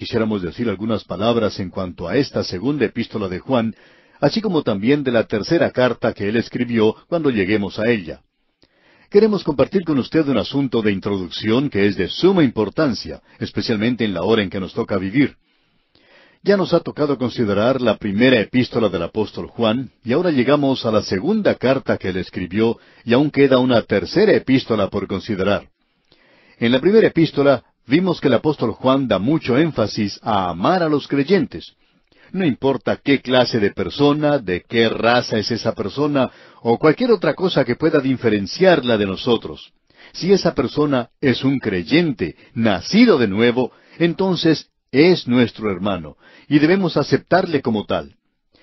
Quisiéramos decir algunas palabras en cuanto a esta segunda epístola de Juan, así como también de la tercera carta que él escribió cuando lleguemos a ella. Queremos compartir con usted un asunto de introducción que es de suma importancia, especialmente en la hora en que nos toca vivir. Ya nos ha tocado considerar la primera epístola del apóstol Juan, y ahora llegamos a la segunda carta que él escribió, y aún queda una tercera epístola por considerar. En la primera epístola vimos que el apóstol Juan da mucho énfasis a amar a los creyentes. No importa qué clase de persona, de qué raza es esa persona, o cualquier otra cosa que pueda diferenciarla de nosotros. Si esa persona es un creyente, nacido de nuevo, entonces es nuestro hermano, y debemos aceptarle como tal.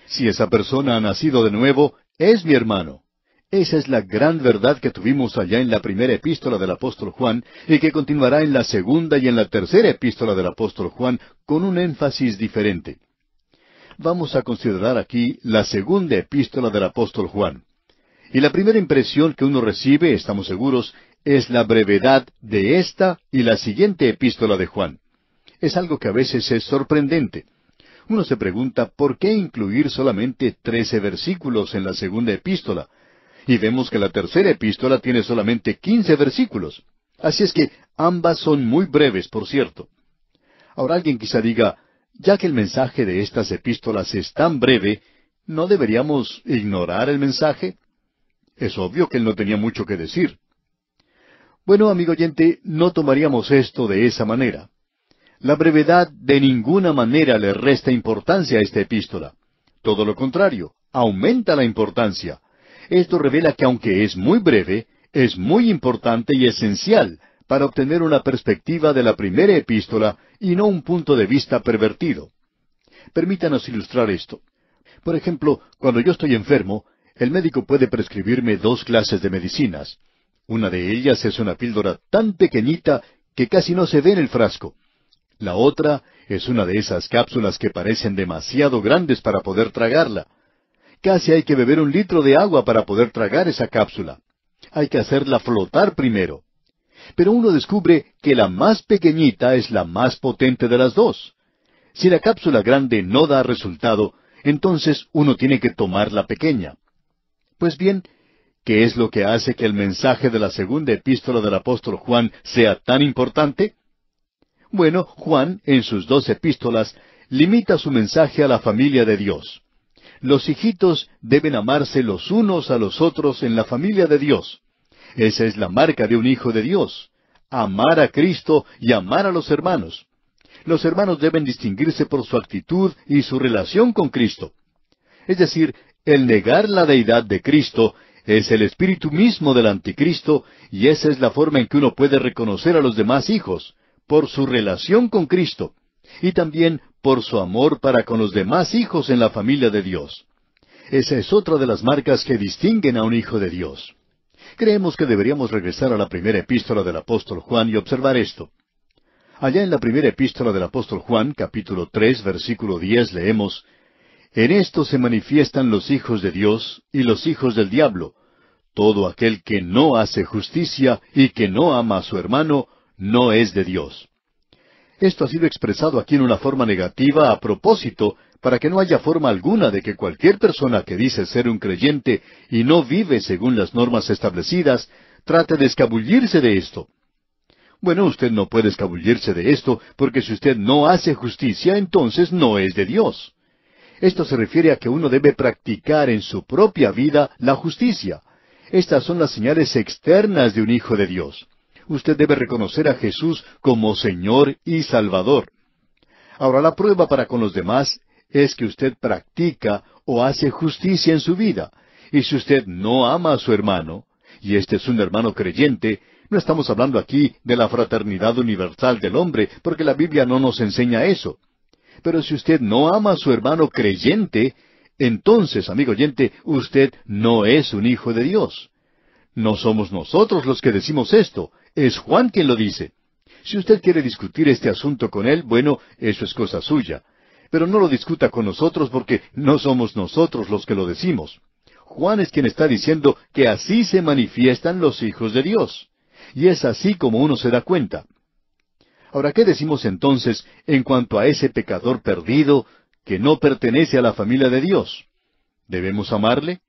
Si esa persona ha nacido de nuevo, es mi hermano. Esa es la gran verdad que tuvimos allá en la primera epístola del apóstol Juan y que continuará en la segunda y en la tercera epístola del apóstol Juan con un énfasis diferente. Vamos a considerar aquí la segunda epístola del apóstol Juan. Y la primera impresión que uno recibe, estamos seguros, es la brevedad de esta y la siguiente epístola de Juan. Es algo que a veces es sorprendente. Uno se pregunta por qué incluir solamente trece versículos en la segunda epístola, y vemos que la tercera epístola tiene solamente quince versículos. Así es que ambas son muy breves, por cierto. Ahora alguien quizá diga, ya que el mensaje de estas epístolas es tan breve, ¿no deberíamos ignorar el mensaje? Es obvio que él no tenía mucho que decir. Bueno, amigo oyente, no tomaríamos esto de esa manera. La brevedad de ninguna manera le resta importancia a esta epístola. Todo lo contrario, aumenta la importancia, esto revela que aunque es muy breve, es muy importante y esencial para obtener una perspectiva de la primera epístola y no un punto de vista pervertido. Permítanos ilustrar esto. Por ejemplo, cuando yo estoy enfermo, el médico puede prescribirme dos clases de medicinas. Una de ellas es una píldora tan pequeñita que casi no se ve en el frasco. La otra es una de esas cápsulas que parecen demasiado grandes para poder tragarla. Casi hay que beber un litro de agua para poder tragar esa cápsula. Hay que hacerla flotar primero. Pero uno descubre que la más pequeñita es la más potente de las dos. Si la cápsula grande no da resultado, entonces uno tiene que tomar la pequeña. Pues bien, ¿qué es lo que hace que el mensaje de la segunda epístola del apóstol Juan sea tan importante? Bueno, Juan, en sus dos epístolas, limita su mensaje a la familia de Dios los hijitos deben amarse los unos a los otros en la familia de Dios. Esa es la marca de un hijo de Dios. Amar a Cristo y amar a los hermanos. Los hermanos deben distinguirse por su actitud y su relación con Cristo. Es decir, el negar la deidad de Cristo es el espíritu mismo del anticristo y esa es la forma en que uno puede reconocer a los demás hijos, por su relación con Cristo y también por su amor para con los demás hijos en la familia de Dios. Esa es otra de las marcas que distinguen a un hijo de Dios. Creemos que deberíamos regresar a la primera epístola del apóstol Juan y observar esto. Allá en la primera epístola del apóstol Juan, capítulo tres, versículo diez, leemos En esto se manifiestan los hijos de Dios y los hijos del diablo. Todo aquel que no hace justicia y que no ama a su hermano, no es de Dios. Esto ha sido expresado aquí en una forma negativa a propósito, para que no haya forma alguna de que cualquier persona que dice ser un creyente y no vive según las normas establecidas, trate de escabullirse de esto. Bueno, usted no puede escabullirse de esto, porque si usted no hace justicia, entonces no es de Dios. Esto se refiere a que uno debe practicar en su propia vida la justicia. Estas son las señales externas de un hijo de Dios usted debe reconocer a Jesús como Señor y Salvador. Ahora, la prueba para con los demás es que usted practica o hace justicia en su vida. Y si usted no ama a su hermano, y este es un hermano creyente, no estamos hablando aquí de la fraternidad universal del hombre, porque la Biblia no nos enseña eso. Pero si usted no ama a su hermano creyente, entonces, amigo oyente, usted no es un hijo de Dios. No somos nosotros los que decimos esto, es Juan quien lo dice. Si usted quiere discutir este asunto con él, bueno, eso es cosa suya. Pero no lo discuta con nosotros porque no somos nosotros los que lo decimos. Juan es quien está diciendo que así se manifiestan los hijos de Dios. Y es así como uno se da cuenta. Ahora, ¿qué decimos entonces en cuanto a ese pecador perdido que no pertenece a la familia de Dios? ¿Debemos amarle?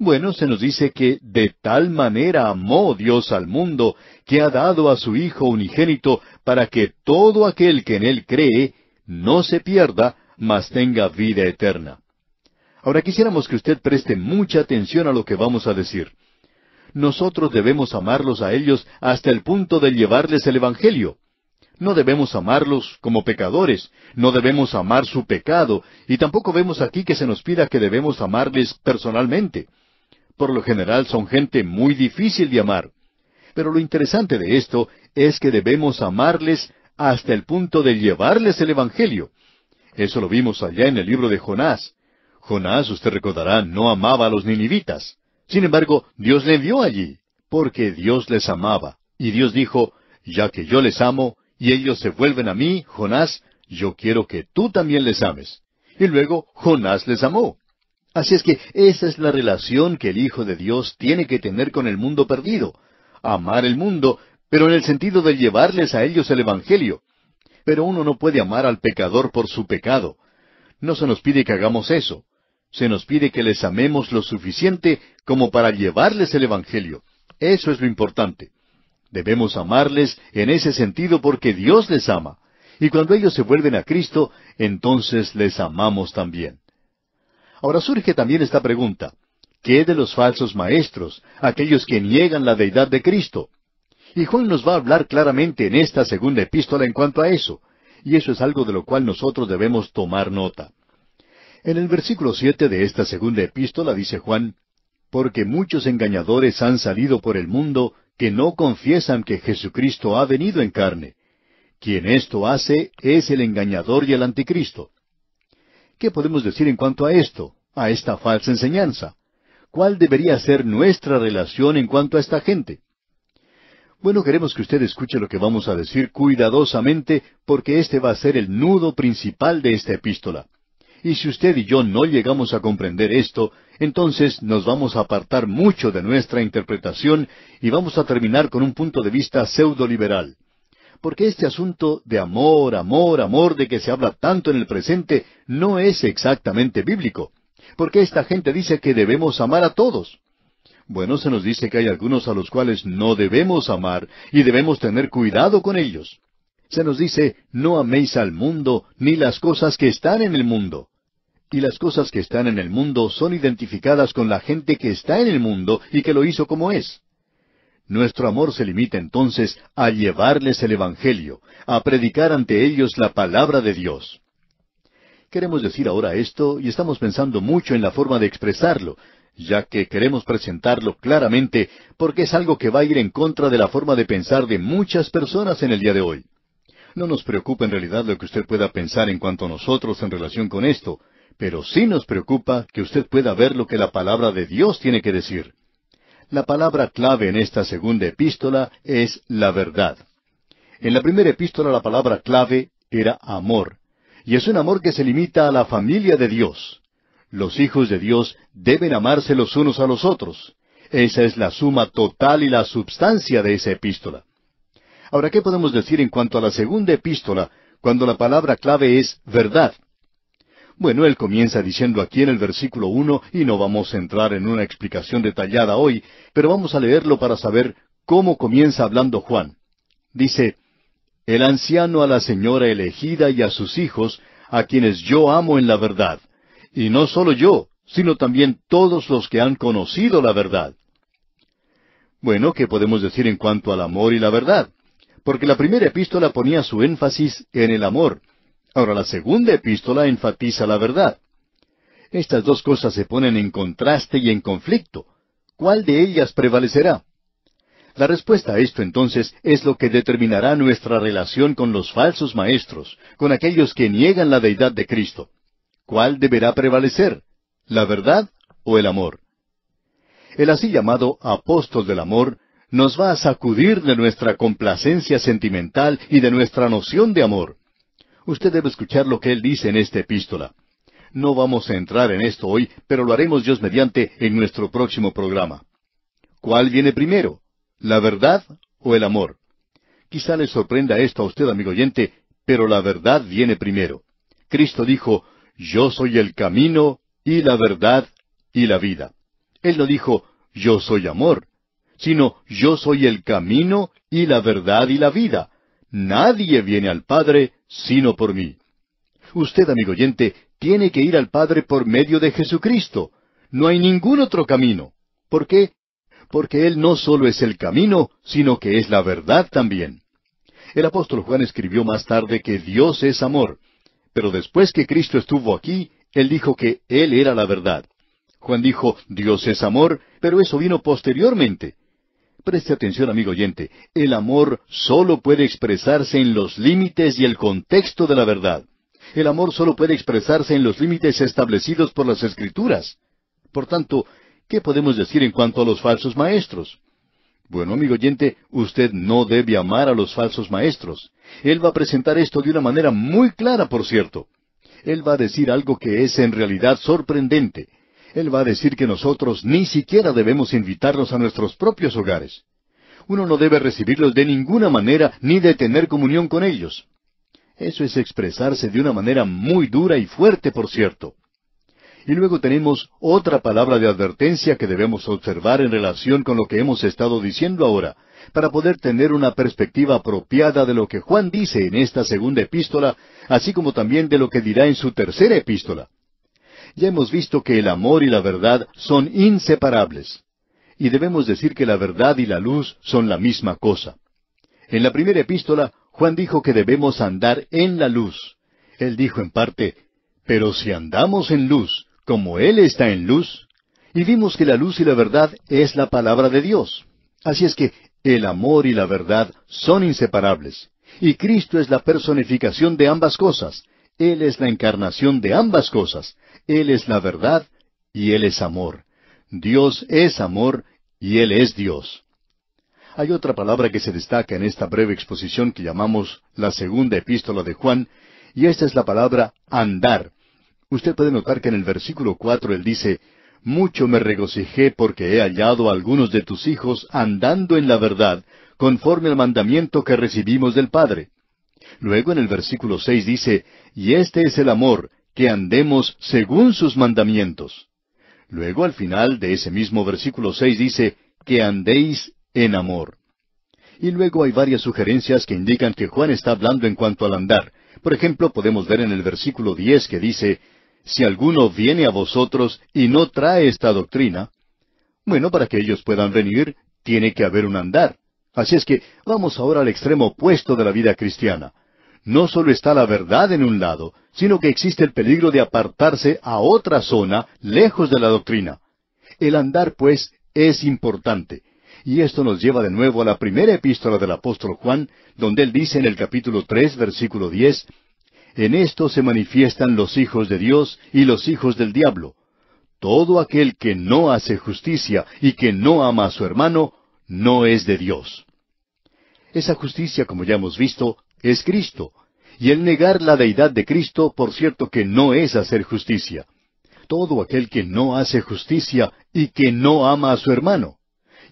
Bueno, se nos dice que de tal manera amó Dios al mundo que ha dado a su Hijo unigénito para que todo aquel que en Él cree no se pierda, mas tenga vida eterna. Ahora quisiéramos que usted preste mucha atención a lo que vamos a decir. Nosotros debemos amarlos a ellos hasta el punto de llevarles el Evangelio. No debemos amarlos como pecadores, no debemos amar su pecado, y tampoco vemos aquí que se nos pida que debemos amarles personalmente por lo general son gente muy difícil de amar. Pero lo interesante de esto es que debemos amarles hasta el punto de llevarles el Evangelio. Eso lo vimos allá en el libro de Jonás. Jonás, usted recordará, no amaba a los ninivitas. Sin embargo, Dios le envió allí, porque Dios les amaba. Y Dios dijo, ya que yo les amo, y ellos se vuelven a mí, Jonás, yo quiero que tú también les ames. Y luego Jonás les amó. Así es que esa es la relación que el Hijo de Dios tiene que tener con el mundo perdido. Amar el mundo, pero en el sentido de llevarles a ellos el Evangelio. Pero uno no puede amar al pecador por su pecado. No se nos pide que hagamos eso. Se nos pide que les amemos lo suficiente como para llevarles el Evangelio. Eso es lo importante. Debemos amarles en ese sentido porque Dios les ama. Y cuando ellos se vuelven a Cristo, entonces les amamos también. Ahora surge también esta pregunta. ¿Qué de los falsos maestros, aquellos que niegan la deidad de Cristo? Y Juan nos va a hablar claramente en esta segunda epístola en cuanto a eso, y eso es algo de lo cual nosotros debemos tomar nota. En el versículo siete de esta segunda epístola dice Juan, Porque muchos engañadores han salido por el mundo que no confiesan que Jesucristo ha venido en carne. Quien esto hace es el engañador y el anticristo. ¿Qué podemos decir en cuanto a esto, a esta falsa enseñanza? ¿Cuál debería ser nuestra relación en cuanto a esta gente? Bueno, queremos que usted escuche lo que vamos a decir cuidadosamente porque este va a ser el nudo principal de esta epístola. Y si usted y yo no llegamos a comprender esto, entonces nos vamos a apartar mucho de nuestra interpretación y vamos a terminar con un punto de vista pseudo-liberal porque este asunto de amor, amor, amor de que se habla tanto en el presente no es exactamente bíblico. Porque esta gente dice que debemos amar a todos. Bueno, se nos dice que hay algunos a los cuales no debemos amar y debemos tener cuidado con ellos. Se nos dice, no améis al mundo ni las cosas que están en el mundo. Y las cosas que están en el mundo son identificadas con la gente que está en el mundo y que lo hizo como es. Nuestro amor se limita entonces a llevarles el Evangelio, a predicar ante ellos la palabra de Dios. Queremos decir ahora esto y estamos pensando mucho en la forma de expresarlo, ya que queremos presentarlo claramente porque es algo que va a ir en contra de la forma de pensar de muchas personas en el día de hoy. No nos preocupa en realidad lo que usted pueda pensar en cuanto a nosotros en relación con esto, pero sí nos preocupa que usted pueda ver lo que la palabra de Dios tiene que decir la palabra clave en esta segunda epístola es la verdad. En la primera epístola la palabra clave era amor, y es un amor que se limita a la familia de Dios. Los hijos de Dios deben amarse los unos a los otros. Esa es la suma total y la substancia de esa epístola. Ahora, ¿qué podemos decir en cuanto a la segunda epístola, cuando la palabra clave es verdad? Bueno, él comienza diciendo aquí en el versículo uno, y no vamos a entrar en una explicación detallada hoy, pero vamos a leerlo para saber cómo comienza hablando Juan. Dice, El anciano a la señora elegida y a sus hijos, a quienes yo amo en la verdad, y no solo yo, sino también todos los que han conocido la verdad. Bueno, ¿qué podemos decir en cuanto al amor y la verdad? Porque la primera epístola ponía su énfasis en el amor, Ahora, la segunda epístola enfatiza la verdad. Estas dos cosas se ponen en contraste y en conflicto. ¿Cuál de ellas prevalecerá? La respuesta a esto entonces es lo que determinará nuestra relación con los falsos maestros, con aquellos que niegan la deidad de Cristo. ¿Cuál deberá prevalecer? ¿La verdad o el amor? El así llamado apóstol del amor nos va a sacudir de nuestra complacencia sentimental y de nuestra noción de amor. Usted debe escuchar lo que él dice en esta epístola. No vamos a entrar en esto hoy, pero lo haremos Dios mediante en nuestro próximo programa. ¿Cuál viene primero? ¿La verdad o el amor? Quizá le sorprenda esto a usted, amigo oyente, pero la verdad viene primero. Cristo dijo, Yo soy el camino y la verdad y la vida. Él no dijo, Yo soy amor, sino Yo soy el camino y la verdad y la vida. Nadie viene al Padre sino por mí. Usted, amigo oyente, tiene que ir al Padre por medio de Jesucristo. No hay ningún otro camino. ¿Por qué? Porque Él no solo es el camino, sino que es la verdad también. El apóstol Juan escribió más tarde que Dios es amor, pero después que Cristo estuvo aquí, Él dijo que Él era la verdad. Juan dijo, Dios es amor, pero eso vino posteriormente. Preste atención, amigo oyente, el amor solo puede expresarse en los límites y el contexto de la verdad. El amor solo puede expresarse en los límites establecidos por las Escrituras. Por tanto, ¿qué podemos decir en cuanto a los falsos maestros? Bueno, amigo oyente, usted no debe amar a los falsos maestros. Él va a presentar esto de una manera muy clara, por cierto. Él va a decir algo que es en realidad sorprendente. Él va a decir que nosotros ni siquiera debemos invitarlos a nuestros propios hogares. Uno no debe recibirlos de ninguna manera ni de tener comunión con ellos. Eso es expresarse de una manera muy dura y fuerte, por cierto. Y luego tenemos otra palabra de advertencia que debemos observar en relación con lo que hemos estado diciendo ahora, para poder tener una perspectiva apropiada de lo que Juan dice en esta segunda epístola, así como también de lo que dirá en su tercera epístola. Ya hemos visto que el amor y la verdad son inseparables. Y debemos decir que la verdad y la luz son la misma cosa. En la primera epístola, Juan dijo que debemos andar en la luz. Él dijo en parte, pero si andamos en luz, como Él está en luz, y vimos que la luz y la verdad es la palabra de Dios. Así es que el amor y la verdad son inseparables. Y Cristo es la personificación de ambas cosas. Él es la encarnación de ambas cosas. Él es la verdad y Él es amor. Dios es amor y Él es Dios. Hay otra palabra que se destaca en esta breve exposición que llamamos la segunda epístola de Juan, y esta es la palabra andar. Usted puede notar que en el versículo cuatro él dice, Mucho me regocijé porque he hallado a algunos de tus hijos andando en la verdad, conforme al mandamiento que recibimos del Padre. Luego en el versículo seis dice, Y este es el amor, que andemos según sus mandamientos. Luego al final de ese mismo versículo seis dice, que andéis en amor. Y luego hay varias sugerencias que indican que Juan está hablando en cuanto al andar. Por ejemplo, podemos ver en el versículo diez que dice, si alguno viene a vosotros y no trae esta doctrina, bueno, para que ellos puedan venir, tiene que haber un andar. Así es que vamos ahora al extremo opuesto de la vida cristiana no solo está la verdad en un lado, sino que existe el peligro de apartarse a otra zona lejos de la doctrina. El andar, pues, es importante. Y esto nos lleva de nuevo a la primera epístola del apóstol Juan, donde él dice en el capítulo tres, versículo diez, En esto se manifiestan los hijos de Dios y los hijos del diablo. Todo aquel que no hace justicia y que no ama a su hermano, no es de Dios. Esa justicia, como ya hemos visto, es Cristo. Y el negar la deidad de Cristo, por cierto que no es hacer justicia. Todo aquel que no hace justicia y que no ama a su hermano.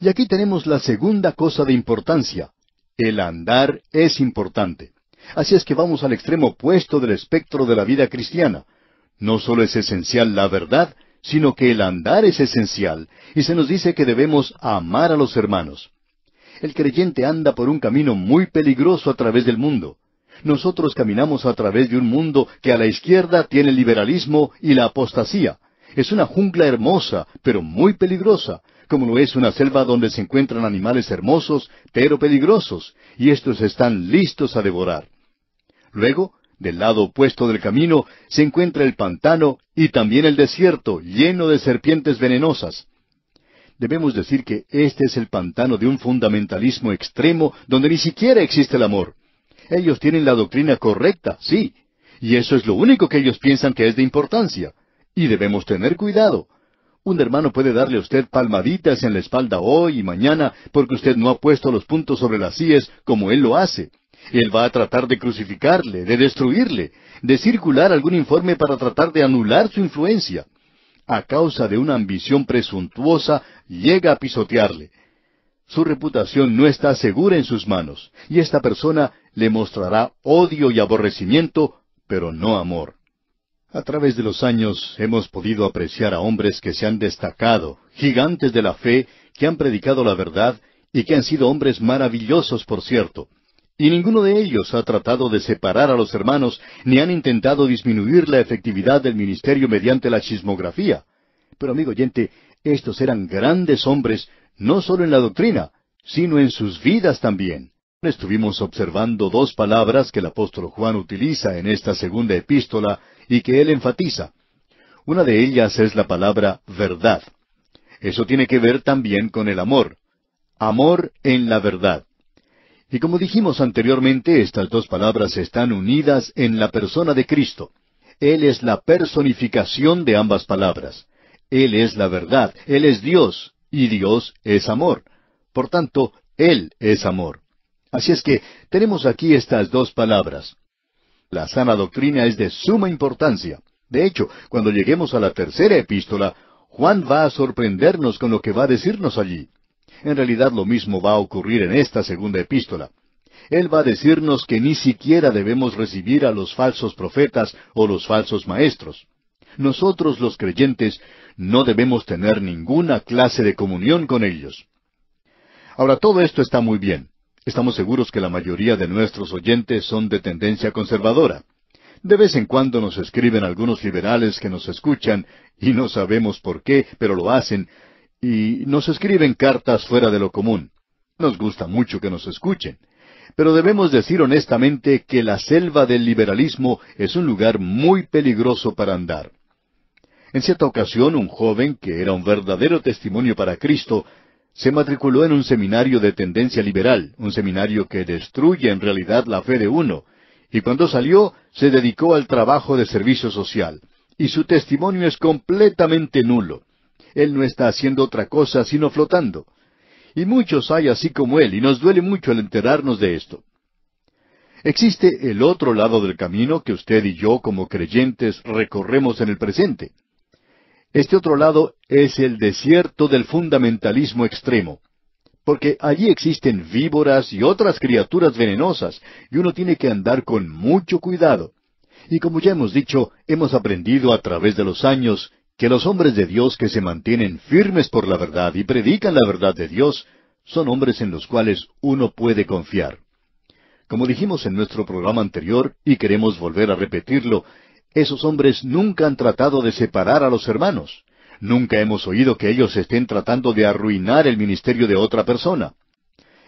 Y aquí tenemos la segunda cosa de importancia. El andar es importante. Así es que vamos al extremo opuesto del espectro de la vida cristiana. No solo es esencial la verdad, sino que el andar es esencial, y se nos dice que debemos amar a los hermanos. El creyente anda por un camino muy peligroso a través del mundo. Nosotros caminamos a través de un mundo que a la izquierda tiene el liberalismo y la apostasía. Es una jungla hermosa, pero muy peligrosa, como lo es una selva donde se encuentran animales hermosos, pero peligrosos, y estos están listos a devorar. Luego, del lado opuesto del camino, se encuentra el pantano y también el desierto, lleno de serpientes venenosas debemos decir que este es el pantano de un fundamentalismo extremo donde ni siquiera existe el amor. Ellos tienen la doctrina correcta, sí, y eso es lo único que ellos piensan que es de importancia. Y debemos tener cuidado. Un hermano puede darle a usted palmaditas en la espalda hoy y mañana porque usted no ha puesto los puntos sobre las sillas como él lo hace. Él va a tratar de crucificarle, de destruirle, de circular algún informe para tratar de anular su influencia a causa de una ambición presuntuosa, llega a pisotearle. Su reputación no está segura en sus manos, y esta persona le mostrará odio y aborrecimiento, pero no amor. A través de los años hemos podido apreciar a hombres que se han destacado, gigantes de la fe, que han predicado la verdad y que han sido hombres maravillosos, por cierto, y ninguno de ellos ha tratado de separar a los hermanos, ni han intentado disminuir la efectividad del ministerio mediante la chismografía. Pero amigo oyente, estos eran grandes hombres, no solo en la doctrina, sino en sus vidas también. Estuvimos observando dos palabras que el apóstol Juan utiliza en esta segunda epístola y que él enfatiza. Una de ellas es la palabra verdad. Eso tiene que ver también con el amor. Amor en la verdad. Y como dijimos anteriormente, estas dos palabras están unidas en la persona de Cristo. Él es la personificación de ambas palabras. Él es la verdad, Él es Dios, y Dios es amor. Por tanto, Él es amor. Así es que tenemos aquí estas dos palabras. La sana doctrina es de suma importancia. De hecho, cuando lleguemos a la tercera epístola, Juan va a sorprendernos con lo que va a decirnos allí. En realidad lo mismo va a ocurrir en esta segunda epístola. Él va a decirnos que ni siquiera debemos recibir a los falsos profetas o los falsos maestros. Nosotros los creyentes no debemos tener ninguna clase de comunión con ellos. Ahora, todo esto está muy bien. Estamos seguros que la mayoría de nuestros oyentes son de tendencia conservadora. De vez en cuando nos escriben algunos liberales que nos escuchan, y no sabemos por qué, pero lo hacen, y nos escriben cartas fuera de lo común. Nos gusta mucho que nos escuchen. Pero debemos decir honestamente que la selva del liberalismo es un lugar muy peligroso para andar. En cierta ocasión, un joven que era un verdadero testimonio para Cristo se matriculó en un seminario de tendencia liberal, un seminario que destruye en realidad la fe de uno, y cuando salió se dedicó al trabajo de servicio social, y su testimonio es completamente nulo. Él no está haciendo otra cosa sino flotando. Y muchos hay así como Él, y nos duele mucho el enterarnos de esto. Existe el otro lado del camino que usted y yo como creyentes recorremos en el presente. Este otro lado es el desierto del fundamentalismo extremo, porque allí existen víboras y otras criaturas venenosas, y uno tiene que andar con mucho cuidado. Y como ya hemos dicho, hemos aprendido a través de los años que los hombres de Dios que se mantienen firmes por la verdad y predican la verdad de Dios son hombres en los cuales uno puede confiar. Como dijimos en nuestro programa anterior, y queremos volver a repetirlo, esos hombres nunca han tratado de separar a los hermanos. Nunca hemos oído que ellos estén tratando de arruinar el ministerio de otra persona.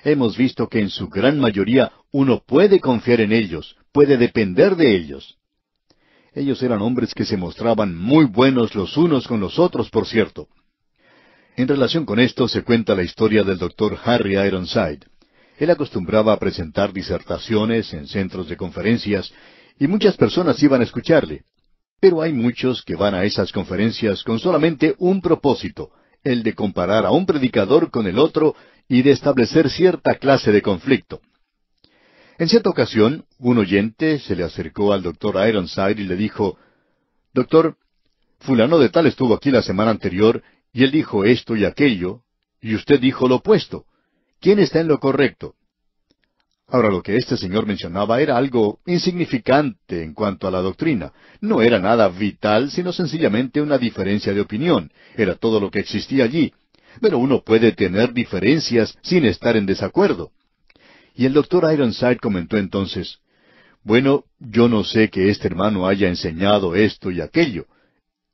Hemos visto que en su gran mayoría uno puede confiar en ellos, puede depender de ellos. Ellos eran hombres que se mostraban muy buenos los unos con los otros, por cierto. En relación con esto se cuenta la historia del doctor Harry Ironside. Él acostumbraba a presentar disertaciones en centros de conferencias y muchas personas iban a escucharle. Pero hay muchos que van a esas conferencias con solamente un propósito, el de comparar a un predicador con el otro y de establecer cierta clase de conflicto. En cierta ocasión, un oyente se le acercó al doctor Ironside y le dijo, Doctor, fulano de tal estuvo aquí la semana anterior y él dijo esto y aquello, y usted dijo lo opuesto. ¿Quién está en lo correcto? Ahora, lo que este señor mencionaba era algo insignificante en cuanto a la doctrina. No era nada vital, sino sencillamente una diferencia de opinión. Era todo lo que existía allí. Pero uno puede tener diferencias sin estar en desacuerdo. Y el doctor Ironside comentó entonces, Bueno, yo no sé que este hermano haya enseñado esto y aquello.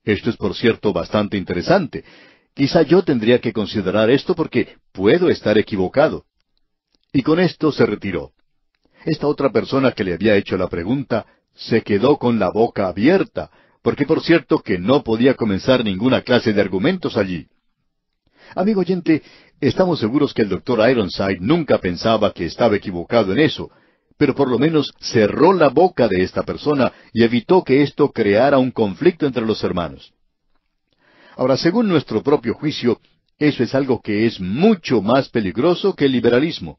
Esto es, por cierto, bastante interesante. Quizá yo tendría que considerar esto porque puedo estar equivocado. Y con esto se retiró. Esta otra persona que le había hecho la pregunta se quedó con la boca abierta, porque por cierto que no podía comenzar ninguna clase de argumentos allí. Amigo oyente, Estamos seguros que el doctor Ironside nunca pensaba que estaba equivocado en eso, pero por lo menos cerró la boca de esta persona y evitó que esto creara un conflicto entre los hermanos. Ahora, según nuestro propio juicio, eso es algo que es mucho más peligroso que el liberalismo.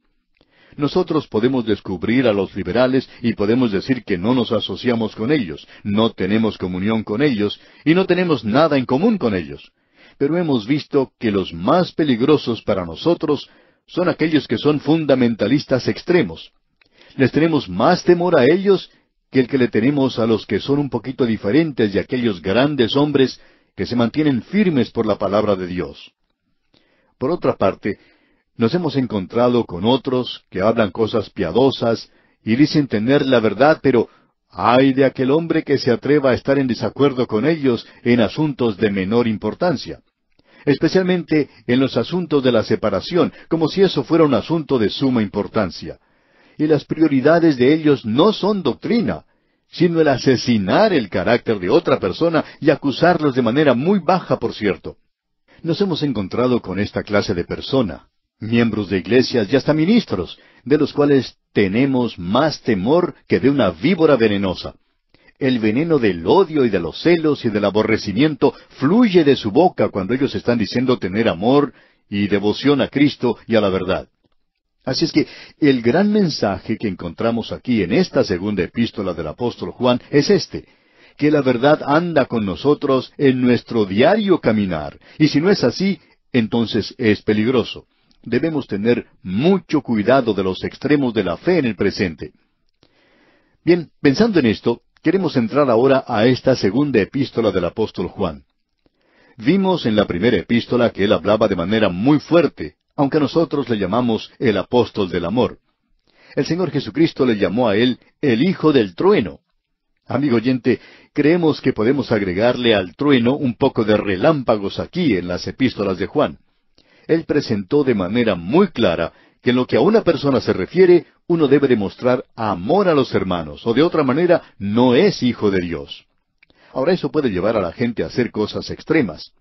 Nosotros podemos descubrir a los liberales y podemos decir que no nos asociamos con ellos, no tenemos comunión con ellos y no tenemos nada en común con ellos pero hemos visto que los más peligrosos para nosotros son aquellos que son fundamentalistas extremos. Les tenemos más temor a ellos que el que le tenemos a los que son un poquito diferentes de aquellos grandes hombres que se mantienen firmes por la palabra de Dios. Por otra parte, nos hemos encontrado con otros que hablan cosas piadosas y dicen tener la verdad, pero Ay de aquel hombre que se atreva a estar en desacuerdo con ellos en asuntos de menor importancia, especialmente en los asuntos de la separación, como si eso fuera un asunto de suma importancia. Y las prioridades de ellos no son doctrina, sino el asesinar el carácter de otra persona y acusarlos de manera muy baja, por cierto. Nos hemos encontrado con esta clase de persona, miembros de iglesias y hasta ministros, de los cuales tenemos más temor que de una víbora venenosa. El veneno del odio y de los celos y del aborrecimiento fluye de su boca cuando ellos están diciendo tener amor y devoción a Cristo y a la verdad. Así es que el gran mensaje que encontramos aquí en esta segunda epístola del apóstol Juan es este, que la verdad anda con nosotros en nuestro diario caminar, y si no es así, entonces es peligroso debemos tener mucho cuidado de los extremos de la fe en el presente. Bien, pensando en esto, queremos entrar ahora a esta segunda epístola del apóstol Juan. Vimos en la primera epístola que él hablaba de manera muy fuerte, aunque nosotros le llamamos el apóstol del amor. El Señor Jesucristo le llamó a él el Hijo del Trueno. Amigo oyente, creemos que podemos agregarle al trueno un poco de relámpagos aquí en las epístolas de Juan él presentó de manera muy clara que en lo que a una persona se refiere, uno debe demostrar amor a los hermanos, o de otra manera no es hijo de Dios. Ahora eso puede llevar a la gente a hacer cosas extremas.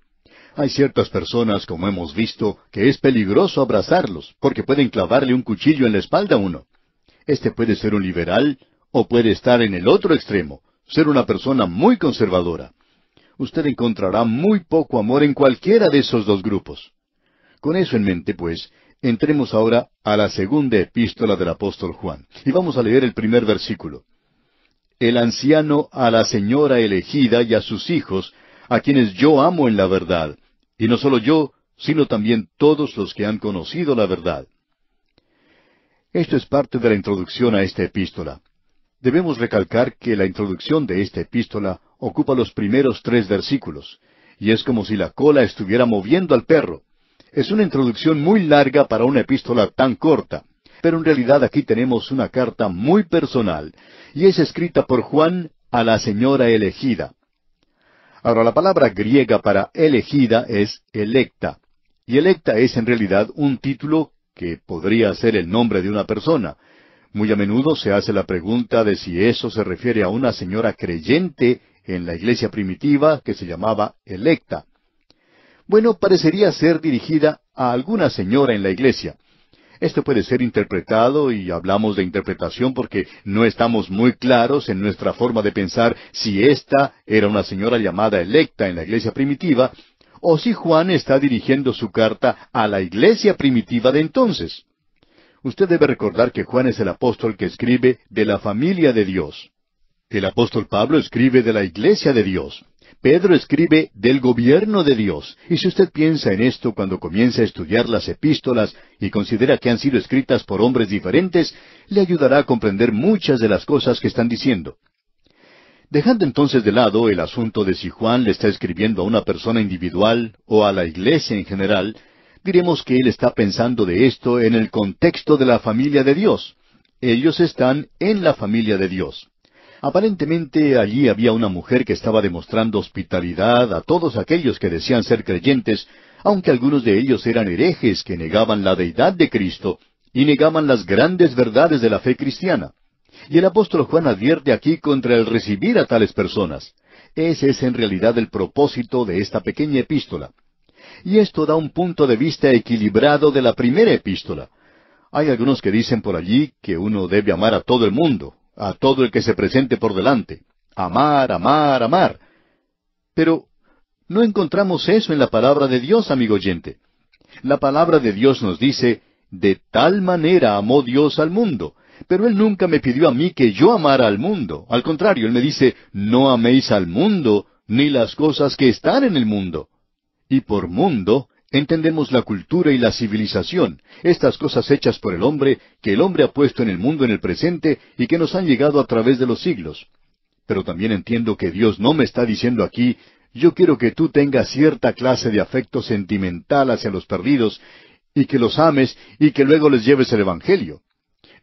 Hay ciertas personas, como hemos visto, que es peligroso abrazarlos, porque pueden clavarle un cuchillo en la espalda a uno. Este puede ser un liberal o puede estar en el otro extremo, ser una persona muy conservadora. Usted encontrará muy poco amor en cualquiera de esos dos grupos. Con eso en mente, pues, entremos ahora a la segunda epístola del apóstol Juan, y vamos a leer el primer versículo. El anciano a la señora elegida y a sus hijos, a quienes yo amo en la verdad, y no solo yo, sino también todos los que han conocido la verdad. Esto es parte de la introducción a esta epístola. Debemos recalcar que la introducción de esta epístola ocupa los primeros tres versículos, y es como si la cola estuviera moviendo al perro. Es una introducción muy larga para una epístola tan corta, pero en realidad aquí tenemos una carta muy personal, y es escrita por Juan a la señora elegida. Ahora, la palabra griega para elegida es electa, y electa es en realidad un título que podría ser el nombre de una persona. Muy a menudo se hace la pregunta de si eso se refiere a una señora creyente en la iglesia primitiva que se llamaba electa. Bueno, parecería ser dirigida a alguna señora en la iglesia. Esto puede ser interpretado, y hablamos de interpretación porque no estamos muy claros en nuestra forma de pensar si esta era una señora llamada electa en la iglesia primitiva, o si Juan está dirigiendo su carta a la iglesia primitiva de entonces. Usted debe recordar que Juan es el apóstol que escribe de la familia de Dios. El apóstol Pablo escribe de la iglesia de Dios. Pedro escribe del gobierno de Dios. Y si usted piensa en esto cuando comienza a estudiar las epístolas y considera que han sido escritas por hombres diferentes, le ayudará a comprender muchas de las cosas que están diciendo. Dejando entonces de lado el asunto de si Juan le está escribiendo a una persona individual o a la iglesia en general, diremos que él está pensando de esto en el contexto de la familia de Dios. Ellos están en la familia de Dios. Aparentemente allí había una mujer que estaba demostrando hospitalidad a todos aquellos que decían ser creyentes, aunque algunos de ellos eran herejes que negaban la deidad de Cristo y negaban las grandes verdades de la fe cristiana. Y el apóstol Juan advierte aquí contra el recibir a tales personas. Ese es en realidad el propósito de esta pequeña epístola. Y esto da un punto de vista equilibrado de la primera epístola. Hay algunos que dicen por allí que uno debe amar a todo el mundo, a todo el que se presente por delante. Amar, amar, amar. Pero no encontramos eso en la palabra de Dios, amigo oyente. La palabra de Dios nos dice, de tal manera amó Dios al mundo. Pero Él nunca me pidió a mí que yo amara al mundo. Al contrario, Él me dice, no améis al mundo, ni las cosas que están en el mundo. Y por mundo entendemos la cultura y la civilización, estas cosas hechas por el hombre, que el hombre ha puesto en el mundo en el presente y que nos han llegado a través de los siglos. Pero también entiendo que Dios no me está diciendo aquí, yo quiero que tú tengas cierta clase de afecto sentimental hacia los perdidos y que los ames y que luego les lleves el Evangelio.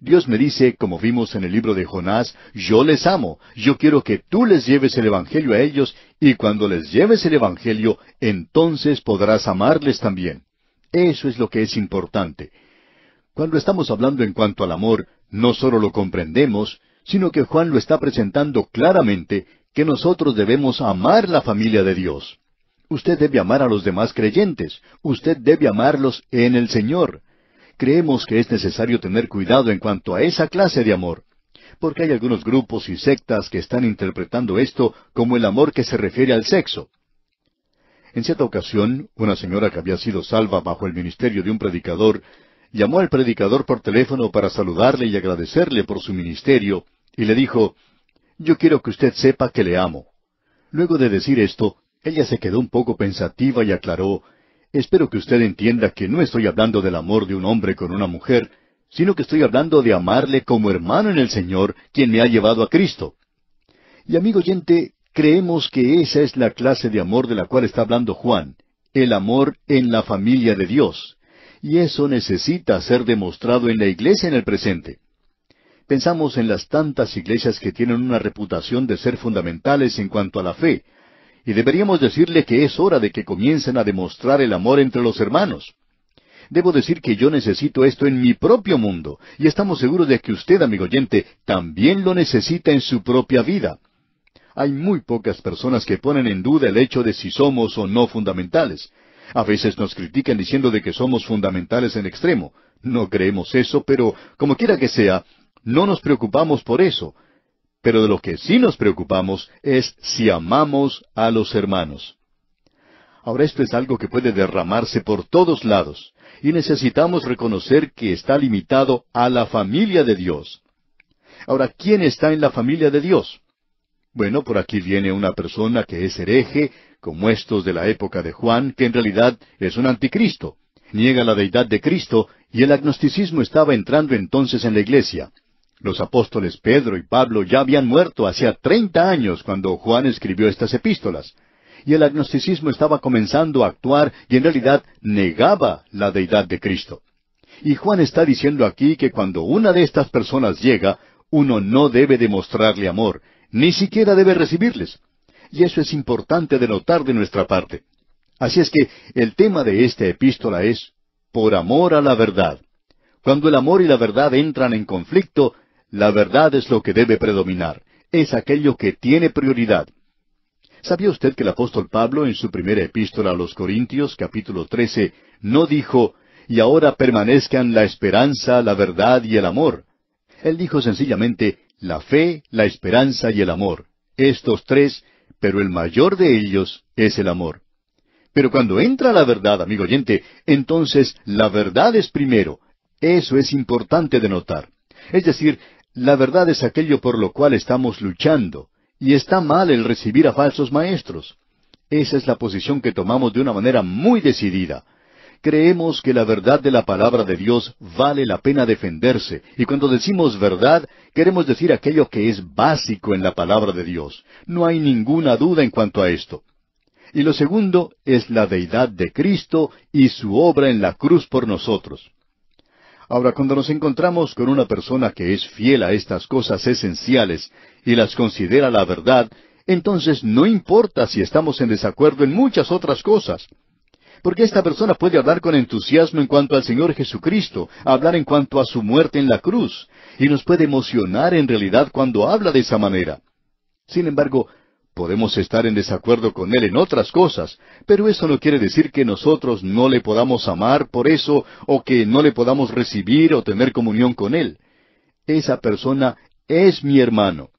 Dios me dice, como vimos en el libro de Jonás, yo les amo, yo quiero que tú les lleves el Evangelio a ellos, y cuando les lleves el Evangelio, entonces podrás amarles también. Eso es lo que es importante. Cuando estamos hablando en cuanto al amor, no solo lo comprendemos, sino que Juan lo está presentando claramente que nosotros debemos amar la familia de Dios. Usted debe amar a los demás creyentes, usted debe amarlos en el Señor creemos que es necesario tener cuidado en cuanto a esa clase de amor, porque hay algunos grupos y sectas que están interpretando esto como el amor que se refiere al sexo. En cierta ocasión, una señora que había sido salva bajo el ministerio de un predicador, llamó al predicador por teléfono para saludarle y agradecerle por su ministerio, y le dijo, Yo quiero que usted sepa que le amo. Luego de decir esto, ella se quedó un poco pensativa y aclaró, Espero que usted entienda que no estoy hablando del amor de un hombre con una mujer, sino que estoy hablando de amarle como hermano en el Señor, quien me ha llevado a Cristo. Y amigo oyente, creemos que esa es la clase de amor de la cual está hablando Juan, el amor en la familia de Dios. Y eso necesita ser demostrado en la iglesia en el presente. Pensamos en las tantas iglesias que tienen una reputación de ser fundamentales en cuanto a la fe, y deberíamos decirle que es hora de que comiencen a demostrar el amor entre los hermanos. Debo decir que yo necesito esto en mi propio mundo, y estamos seguros de que usted, amigo oyente, también lo necesita en su propia vida. Hay muy pocas personas que ponen en duda el hecho de si somos o no fundamentales. A veces nos critican diciendo de que somos fundamentales en extremo. No creemos eso, pero como quiera que sea, no nos preocupamos por eso, pero de lo que sí nos preocupamos es si amamos a los hermanos. Ahora esto es algo que puede derramarse por todos lados, y necesitamos reconocer que está limitado a la familia de Dios. Ahora, ¿quién está en la familia de Dios? Bueno, por aquí viene una persona que es hereje, como estos de la época de Juan, que en realidad es un anticristo. Niega la deidad de Cristo y el agnosticismo estaba entrando entonces en la iglesia. Los apóstoles Pedro y Pablo ya habían muerto hacía treinta años cuando Juan escribió estas epístolas, y el agnosticismo estaba comenzando a actuar y en realidad negaba la deidad de Cristo. Y Juan está diciendo aquí que cuando una de estas personas llega, uno no debe demostrarle amor, ni siquiera debe recibirles. Y eso es importante denotar de nuestra parte. Así es que el tema de esta epístola es por amor a la verdad. Cuando el amor y la verdad entran en conflicto, la verdad es lo que debe predominar, es aquello que tiene prioridad. ¿Sabía usted que el apóstol Pablo en su primera epístola a los Corintios capítulo 13 no dijo, y ahora permanezcan la esperanza, la verdad y el amor? Él dijo sencillamente, la fe, la esperanza y el amor. Estos tres, pero el mayor de ellos es el amor. Pero cuando entra la verdad, amigo oyente, entonces la verdad es primero. Eso es importante de notar. Es decir, la verdad es aquello por lo cual estamos luchando, y está mal el recibir a falsos maestros. Esa es la posición que tomamos de una manera muy decidida. Creemos que la verdad de la palabra de Dios vale la pena defenderse, y cuando decimos verdad, queremos decir aquello que es básico en la palabra de Dios. No hay ninguna duda en cuanto a esto. Y lo segundo es la deidad de Cristo y su obra en la cruz por nosotros. Ahora, cuando nos encontramos con una persona que es fiel a estas cosas esenciales y las considera la verdad, entonces no importa si estamos en desacuerdo en muchas otras cosas. Porque esta persona puede hablar con entusiasmo en cuanto al Señor Jesucristo, hablar en cuanto a su muerte en la cruz, y nos puede emocionar en realidad cuando habla de esa manera. Sin embargo, Podemos estar en desacuerdo con Él en otras cosas, pero eso no quiere decir que nosotros no le podamos amar por eso o que no le podamos recibir o tener comunión con Él. Esa persona es mi hermano,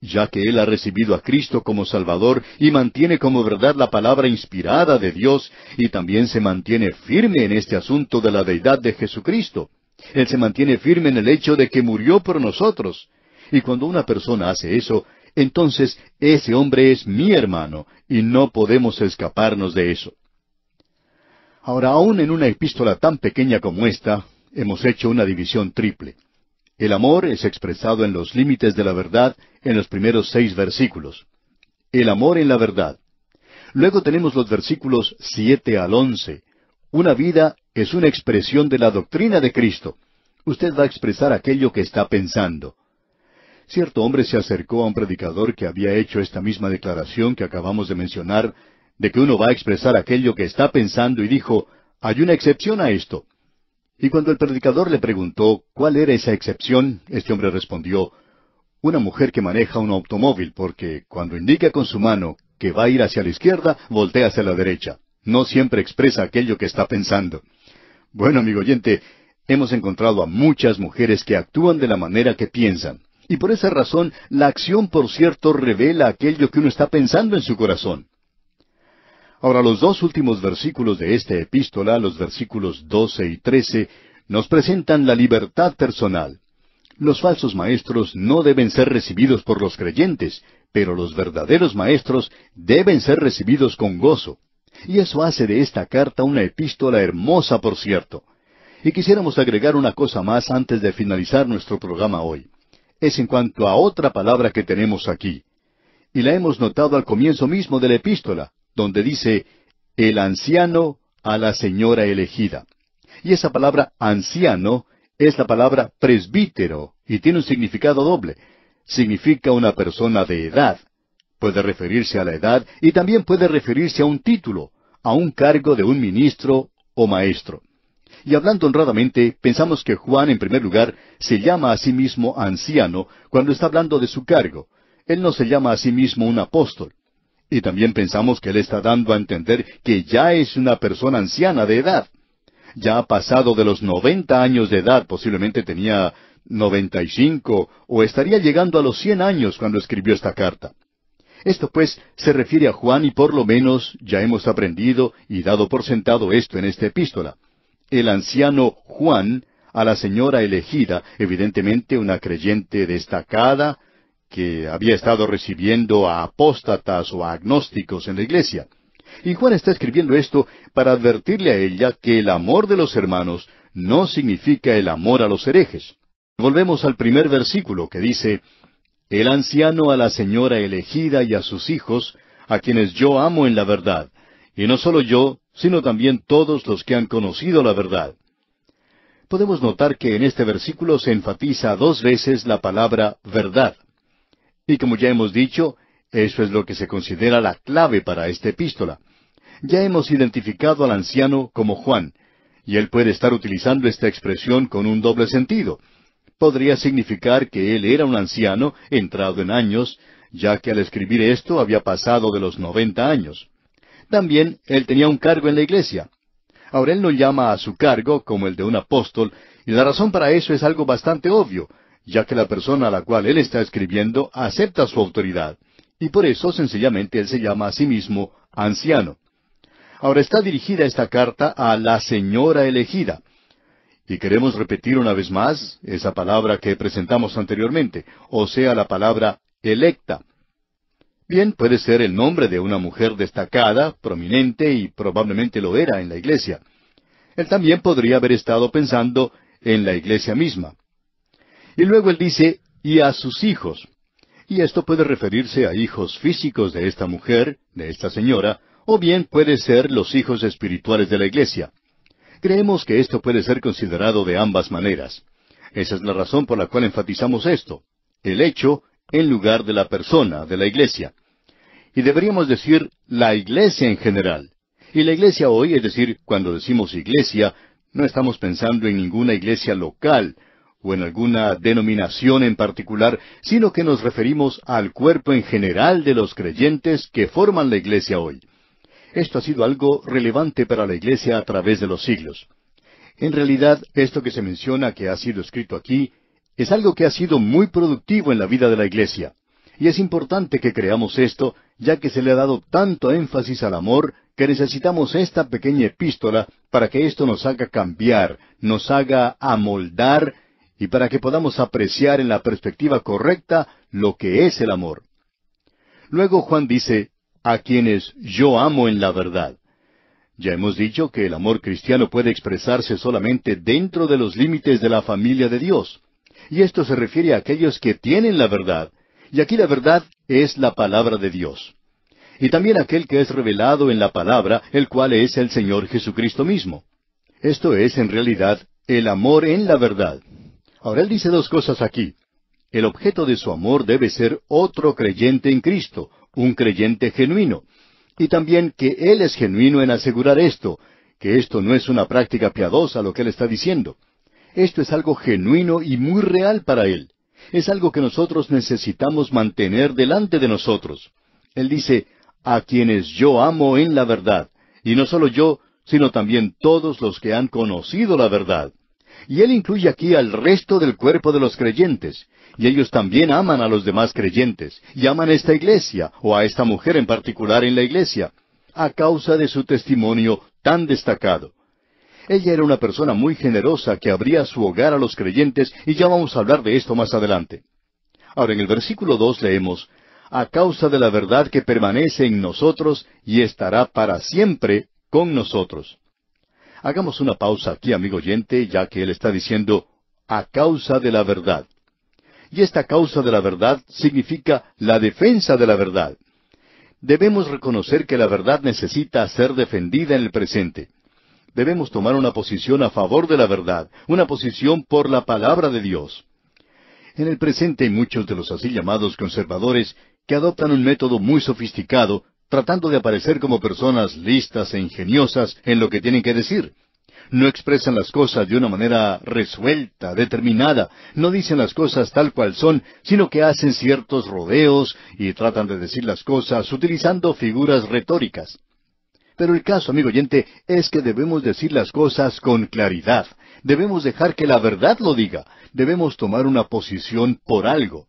ya que Él ha recibido a Cristo como Salvador y mantiene como verdad la palabra inspirada de Dios y también se mantiene firme en este asunto de la deidad de Jesucristo. Él se mantiene firme en el hecho de que murió por nosotros. Y cuando una persona hace eso, entonces ese hombre es mi hermano, y no podemos escaparnos de eso. Ahora, aún en una epístola tan pequeña como esta, hemos hecho una división triple. El amor es expresado en los límites de la verdad en los primeros seis versículos. El amor en la verdad. Luego tenemos los versículos siete al once. Una vida es una expresión de la doctrina de Cristo. Usted va a expresar aquello que está pensando. Cierto hombre se acercó a un predicador que había hecho esta misma declaración que acabamos de mencionar, de que uno va a expresar aquello que está pensando y dijo, hay una excepción a esto. Y cuando el predicador le preguntó cuál era esa excepción, este hombre respondió, una mujer que maneja un automóvil, porque cuando indica con su mano que va a ir hacia la izquierda, voltea hacia la derecha. No siempre expresa aquello que está pensando. Bueno, amigo oyente, hemos encontrado a muchas mujeres que actúan de la manera que piensan. Y por esa razón, la acción, por cierto, revela aquello que uno está pensando en su corazón. Ahora, los dos últimos versículos de esta epístola, los versículos 12 y 13, nos presentan la libertad personal. Los falsos maestros no deben ser recibidos por los creyentes, pero los verdaderos maestros deben ser recibidos con gozo. Y eso hace de esta carta una epístola hermosa, por cierto. Y quisiéramos agregar una cosa más antes de finalizar nuestro programa hoy es en cuanto a otra palabra que tenemos aquí. Y la hemos notado al comienzo mismo de la epístola, donde dice, el anciano a la señora elegida. Y esa palabra anciano es la palabra presbítero y tiene un significado doble. Significa una persona de edad. Puede referirse a la edad y también puede referirse a un título, a un cargo de un ministro o maestro. Y hablando honradamente, pensamos que Juan, en primer lugar, se llama a sí mismo anciano cuando está hablando de su cargo. Él no se llama a sí mismo un apóstol. Y también pensamos que él está dando a entender que ya es una persona anciana de edad. Ya ha pasado de los noventa años de edad, posiblemente tenía noventa y cinco, o estaría llegando a los cien años cuando escribió esta carta. Esto pues se refiere a Juan y por lo menos ya hemos aprendido y dado por sentado esto en esta epístola el anciano Juan a la señora elegida, evidentemente una creyente destacada que había estado recibiendo a apóstatas o agnósticos en la iglesia. Y Juan está escribiendo esto para advertirle a ella que el amor de los hermanos no significa el amor a los herejes. Volvemos al primer versículo que dice, El anciano a la señora elegida y a sus hijos, a quienes yo amo en la verdad, y no solo yo, sino también todos los que han conocido la verdad. Podemos notar que en este versículo se enfatiza dos veces la palabra verdad. Y como ya hemos dicho, eso es lo que se considera la clave para esta epístola. Ya hemos identificado al anciano como Juan, y él puede estar utilizando esta expresión con un doble sentido. Podría significar que él era un anciano, entrado en años, ya que al escribir esto había pasado de los noventa años. También él tenía un cargo en la iglesia. Ahora él no llama a su cargo como el de un apóstol, y la razón para eso es algo bastante obvio, ya que la persona a la cual él está escribiendo acepta su autoridad, y por eso sencillamente él se llama a sí mismo anciano. Ahora está dirigida esta carta a la señora elegida. Y queremos repetir una vez más esa palabra que presentamos anteriormente, o sea, la palabra electa. Bien puede ser el nombre de una mujer destacada, prominente y probablemente lo era en la iglesia. Él también podría haber estado pensando en la iglesia misma. Y luego él dice, y a sus hijos. Y esto puede referirse a hijos físicos de esta mujer, de esta señora, o bien puede ser los hijos espirituales de la iglesia. Creemos que esto puede ser considerado de ambas maneras. Esa es la razón por la cual enfatizamos esto. El hecho en lugar de la persona, de la iglesia. Y deberíamos decir la iglesia en general. Y la iglesia hoy, es decir, cuando decimos iglesia, no estamos pensando en ninguna iglesia local o en alguna denominación en particular, sino que nos referimos al cuerpo en general de los creyentes que forman la iglesia hoy. Esto ha sido algo relevante para la iglesia a través de los siglos. En realidad, esto que se menciona que ha sido escrito aquí es algo que ha sido muy productivo en la vida de la Iglesia. Y es importante que creamos esto, ya que se le ha dado tanto énfasis al amor que necesitamos esta pequeña epístola para que esto nos haga cambiar, nos haga amoldar y para que podamos apreciar en la perspectiva correcta lo que es el amor. Luego Juan dice, a quienes yo amo en la verdad. Ya hemos dicho que el amor cristiano puede expresarse solamente dentro de los límites de la familia de Dios y esto se refiere a aquellos que tienen la verdad. Y aquí la verdad es la palabra de Dios. Y también aquel que es revelado en la palabra, el cual es el Señor Jesucristo mismo. Esto es, en realidad, el amor en la verdad. Ahora él dice dos cosas aquí. El objeto de su amor debe ser otro creyente en Cristo, un creyente genuino. Y también que él es genuino en asegurar esto, que esto no es una práctica piadosa lo que él está diciendo. Esto es algo genuino y muy real para él. Es algo que nosotros necesitamos mantener delante de nosotros. Él dice, a quienes yo amo en la verdad, y no solo yo, sino también todos los que han conocido la verdad. Y él incluye aquí al resto del cuerpo de los creyentes, y ellos también aman a los demás creyentes, y aman a esta iglesia, o a esta mujer en particular en la iglesia, a causa de su testimonio tan destacado. Ella era una persona muy generosa que abría su hogar a los creyentes y ya vamos a hablar de esto más adelante. Ahora en el versículo dos leemos, a causa de la verdad que permanece en nosotros y estará para siempre con nosotros. Hagamos una pausa aquí, amigo oyente, ya que él está diciendo a causa de la verdad. Y esta causa de la verdad significa la defensa de la verdad. Debemos reconocer que la verdad necesita ser defendida en el presente debemos tomar una posición a favor de la verdad, una posición por la palabra de Dios. En el presente hay muchos de los así llamados conservadores que adoptan un método muy sofisticado, tratando de aparecer como personas listas e ingeniosas en lo que tienen que decir. No expresan las cosas de una manera resuelta, determinada, no dicen las cosas tal cual son, sino que hacen ciertos rodeos y tratan de decir las cosas utilizando figuras retóricas. Pero el caso, amigo oyente, es que debemos decir las cosas con claridad. Debemos dejar que la verdad lo diga. Debemos tomar una posición por algo.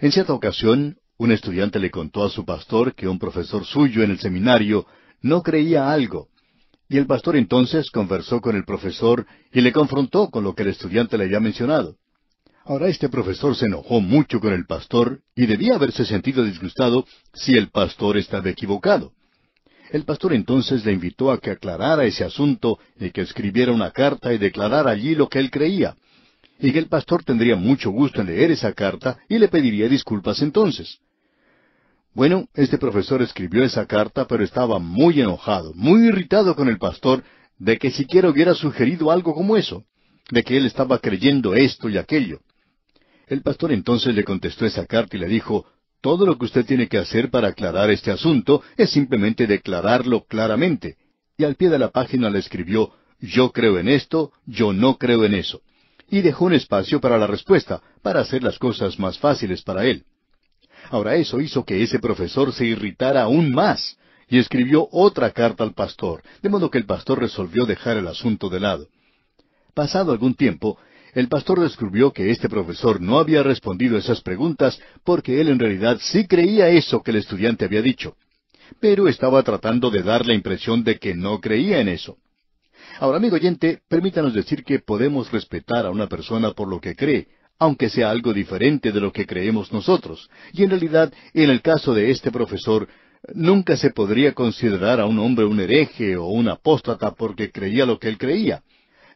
En cierta ocasión, un estudiante le contó a su pastor que un profesor suyo en el seminario no creía algo. Y el pastor entonces conversó con el profesor y le confrontó con lo que el estudiante le había mencionado. Ahora este profesor se enojó mucho con el pastor y debía haberse sentido disgustado si el pastor estaba equivocado. El pastor entonces le invitó a que aclarara ese asunto y que escribiera una carta y declarara allí lo que él creía. Y que el pastor tendría mucho gusto en leer esa carta y le pediría disculpas entonces. Bueno, este profesor escribió esa carta, pero estaba muy enojado, muy irritado con el pastor de que siquiera hubiera sugerido algo como eso, de que él estaba creyendo esto y aquello. El pastor entonces le contestó esa carta y le dijo, todo lo que usted tiene que hacer para aclarar este asunto es simplemente declararlo claramente. Y al pie de la página le escribió, yo creo en esto, yo no creo en eso. Y dejó un espacio para la respuesta, para hacer las cosas más fáciles para él. Ahora eso hizo que ese profesor se irritara aún más y escribió otra carta al pastor, de modo que el pastor resolvió dejar el asunto de lado. Pasado algún tiempo, el pastor descubrió que este profesor no había respondido esas preguntas porque él en realidad sí creía eso que el estudiante había dicho, pero estaba tratando de dar la impresión de que no creía en eso. Ahora, amigo oyente, permítanos decir que podemos respetar a una persona por lo que cree, aunque sea algo diferente de lo que creemos nosotros. Y en realidad, en el caso de este profesor, nunca se podría considerar a un hombre un hereje o un apóstata porque creía lo que él creía.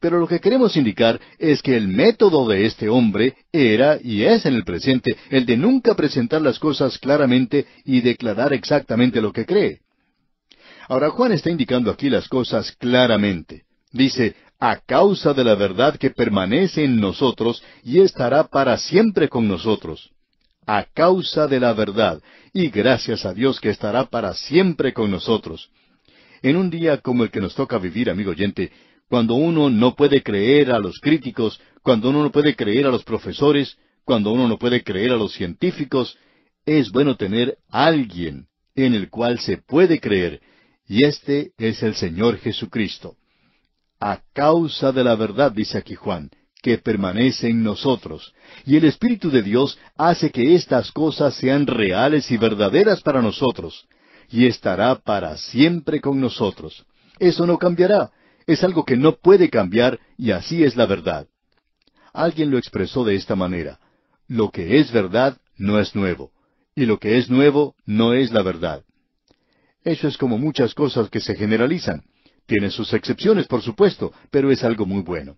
Pero lo que queremos indicar es que el método de este hombre era y es en el presente el de nunca presentar las cosas claramente y declarar exactamente lo que cree. Ahora Juan está indicando aquí las cosas claramente. Dice, a causa de la verdad que permanece en nosotros y estará para siempre con nosotros. A causa de la verdad, y gracias a Dios que estará para siempre con nosotros. En un día como el que nos toca vivir, amigo oyente, cuando uno no puede creer a los críticos, cuando uno no puede creer a los profesores, cuando uno no puede creer a los científicos, es bueno tener alguien en el cual se puede creer, y este es el Señor Jesucristo. A causa de la verdad, dice aquí Juan, que permanece en nosotros, y el Espíritu de Dios hace que estas cosas sean reales y verdaderas para nosotros, y estará para siempre con nosotros. Eso no cambiará, es algo que no puede cambiar y así es la verdad. Alguien lo expresó de esta manera. Lo que es verdad no es nuevo, y lo que es nuevo no es la verdad. Eso es como muchas cosas que se generalizan. Tiene sus excepciones, por supuesto, pero es algo muy bueno.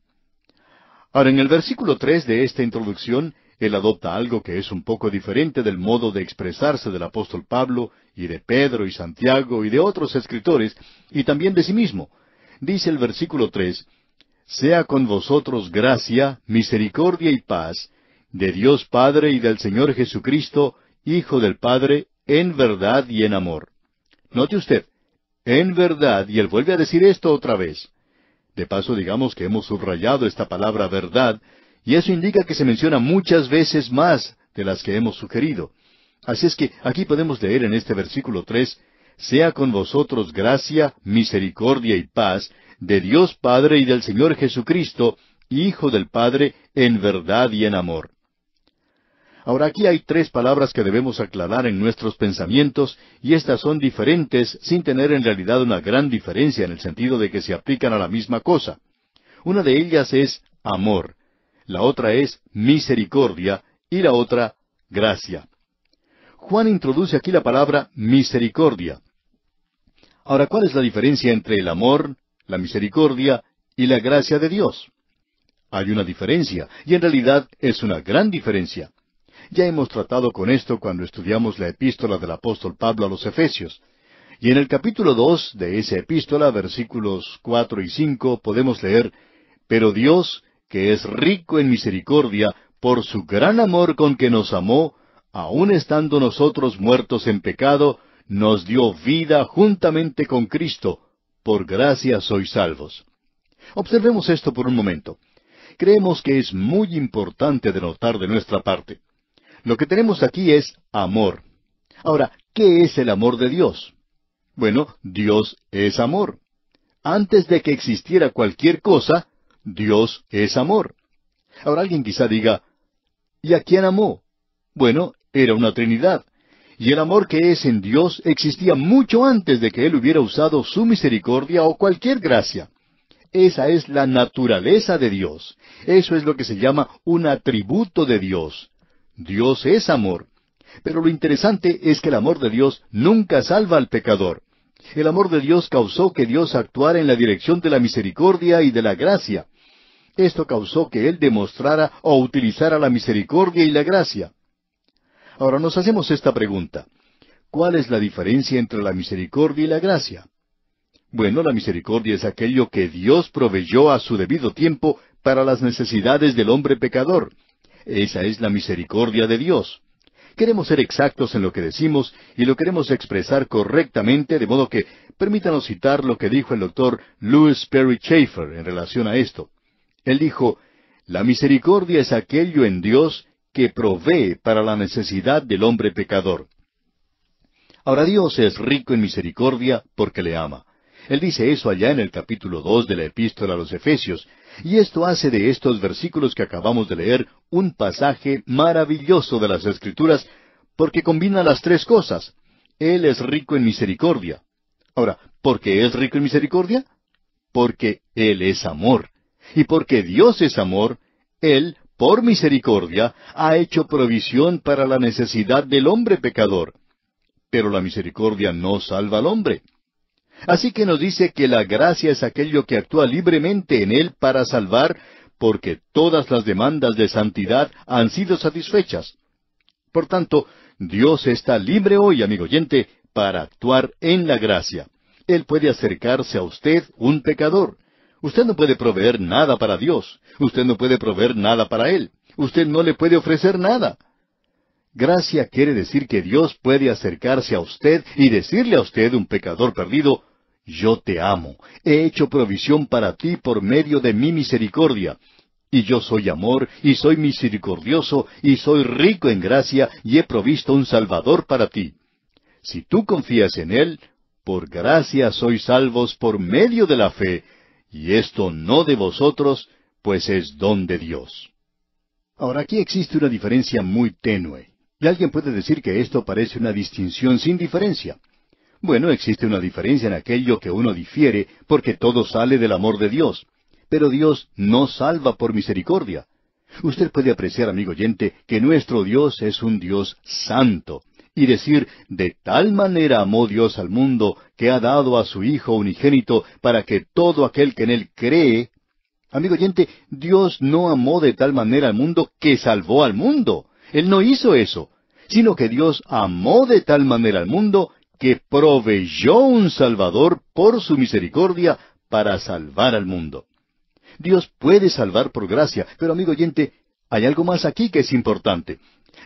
Ahora, en el versículo tres de esta introducción, él adopta algo que es un poco diferente del modo de expresarse del apóstol Pablo y de Pedro y Santiago y de otros escritores y también de sí mismo, dice el versículo tres, Sea con vosotros gracia, misericordia y paz, de Dios Padre y del Señor Jesucristo, Hijo del Padre, en verdad y en amor. Note usted, en verdad, y él vuelve a decir esto otra vez. De paso, digamos que hemos subrayado esta palabra verdad, y eso indica que se menciona muchas veces más de las que hemos sugerido. Así es que aquí podemos leer en este versículo tres sea con vosotros gracia, misericordia y paz de Dios Padre y del Señor Jesucristo, Hijo del Padre, en verdad y en amor. Ahora aquí hay tres palabras que debemos aclarar en nuestros pensamientos y estas son diferentes sin tener en realidad una gran diferencia en el sentido de que se aplican a la misma cosa. Una de ellas es amor, la otra es misericordia y la otra gracia. Juan introduce aquí la palabra misericordia. Ahora, ¿cuál es la diferencia entre el amor, la misericordia y la gracia de Dios? Hay una diferencia, y en realidad es una gran diferencia. Ya hemos tratado con esto cuando estudiamos la epístola del apóstol Pablo a los Efesios. Y en el capítulo dos de esa epístola, versículos cuatro y cinco, podemos leer Pero Dios, que es rico en misericordia, por su gran amor con que nos amó, aun estando nosotros muertos en pecado, nos dio vida juntamente con Cristo, por gracia sois salvos. Observemos esto por un momento. Creemos que es muy importante denotar de nuestra parte. Lo que tenemos aquí es amor. Ahora, ¿qué es el amor de Dios? Bueno, Dios es amor. Antes de que existiera cualquier cosa, Dios es amor. Ahora alguien quizá diga, ¿y a quién amó? Bueno, era una Trinidad. Y el amor que es en Dios existía mucho antes de que Él hubiera usado su misericordia o cualquier gracia. Esa es la naturaleza de Dios. Eso es lo que se llama un atributo de Dios. Dios es amor. Pero lo interesante es que el amor de Dios nunca salva al pecador. El amor de Dios causó que Dios actuara en la dirección de la misericordia y de la gracia. Esto causó que Él demostrara o utilizara la misericordia y la gracia. Ahora nos hacemos esta pregunta. ¿Cuál es la diferencia entre la misericordia y la gracia? Bueno, la misericordia es aquello que Dios proveyó a su debido tiempo para las necesidades del hombre pecador. Esa es la misericordia de Dios. Queremos ser exactos en lo que decimos y lo queremos expresar correctamente, de modo que permítanos citar lo que dijo el doctor Lewis Perry Schaeffer en relación a esto. Él dijo, La misericordia es aquello en Dios que provee para la necesidad del hombre pecador. Ahora Dios es rico en misericordia porque le ama. Él dice eso allá en el capítulo dos de la epístola a los Efesios, y esto hace de estos versículos que acabamos de leer un pasaje maravilloso de las Escrituras, porque combina las tres cosas. Él es rico en misericordia. Ahora, ¿por qué es rico en misericordia? Porque Él es amor. Y porque Dios es amor, Él por misericordia, ha hecho provisión para la necesidad del hombre pecador. Pero la misericordia no salva al hombre. Así que nos dice que la gracia es aquello que actúa libremente en él para salvar, porque todas las demandas de santidad han sido satisfechas. Por tanto, Dios está libre hoy, amigo oyente, para actuar en la gracia. Él puede acercarse a usted, un pecador. Usted no puede proveer nada para Dios. Usted no puede proveer nada para Él. Usted no le puede ofrecer nada. Gracia quiere decir que Dios puede acercarse a usted y decirle a usted, un pecador perdido, yo te amo, he hecho provisión para ti por medio de mi misericordia. Y yo soy amor, y soy misericordioso, y soy rico en gracia, y he provisto un Salvador para ti. Si tú confías en Él, por gracia sois salvos por medio de la fe, y esto no de vosotros, pues es don de Dios. Ahora aquí existe una diferencia muy tenue, y alguien puede decir que esto parece una distinción sin diferencia. Bueno, existe una diferencia en aquello que uno difiere, porque todo sale del amor de Dios, pero Dios no salva por misericordia. Usted puede apreciar, amigo oyente, que nuestro Dios es un Dios santo, y decir, de tal manera amó Dios al mundo que ha dado a su Hijo unigénito para que todo aquel que en él cree, amigo oyente, Dios no amó de tal manera al mundo que salvó al mundo. Él no hizo eso, sino que Dios amó de tal manera al mundo que proveyó un Salvador por su misericordia para salvar al mundo. Dios puede salvar por gracia, pero amigo oyente, hay algo más aquí que es importante.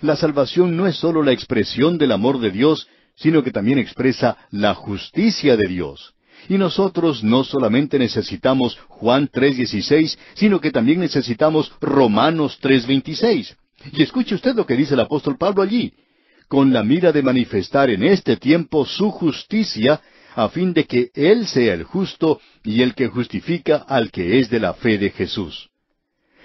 La salvación no es sólo la expresión del amor de Dios, sino que también expresa la justicia de Dios. Y nosotros no solamente necesitamos Juan 3:16, sino que también necesitamos Romanos 3:26. Y escuche usted lo que dice el apóstol Pablo allí, con la mira de manifestar en este tiempo su justicia, a fin de que Él sea el justo y el que justifica al que es de la fe de Jesús.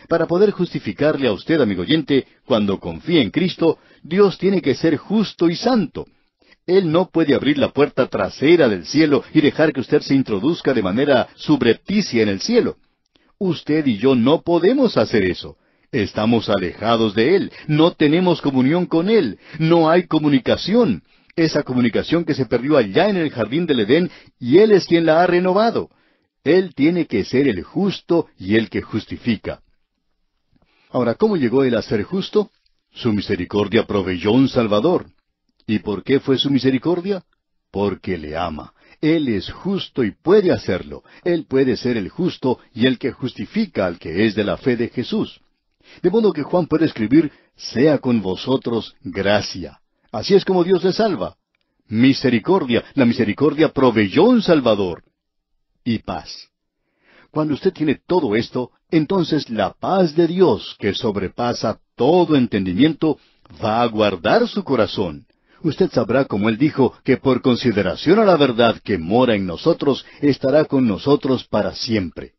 Para poder justificarle a usted, amigo oyente, cuando confía en Cristo, Dios tiene que ser justo y santo. Él no puede abrir la puerta trasera del cielo y dejar que usted se introduzca de manera subrepticia en el cielo. Usted y yo no podemos hacer eso. Estamos alejados de Él, no tenemos comunión con Él, no hay comunicación. Esa comunicación que se perdió allá en el jardín del Edén y Él es quien la ha renovado. Él tiene que ser el justo y el que justifica. Ahora, ¿cómo llegó él a ser justo? Su misericordia proveyó un Salvador. ¿Y por qué fue su misericordia? Porque le ama. Él es justo y puede hacerlo. Él puede ser el justo y el que justifica al que es de la fe de Jesús. De modo que Juan puede escribir, sea con vosotros gracia. Así es como Dios le salva. Misericordia. La misericordia proveyó un Salvador. Y paz. Cuando usted tiene todo esto, entonces la paz de Dios, que sobrepasa todo entendimiento, va a guardar su corazón. Usted sabrá, como él dijo, que por consideración a la verdad que mora en nosotros, estará con nosotros para siempre.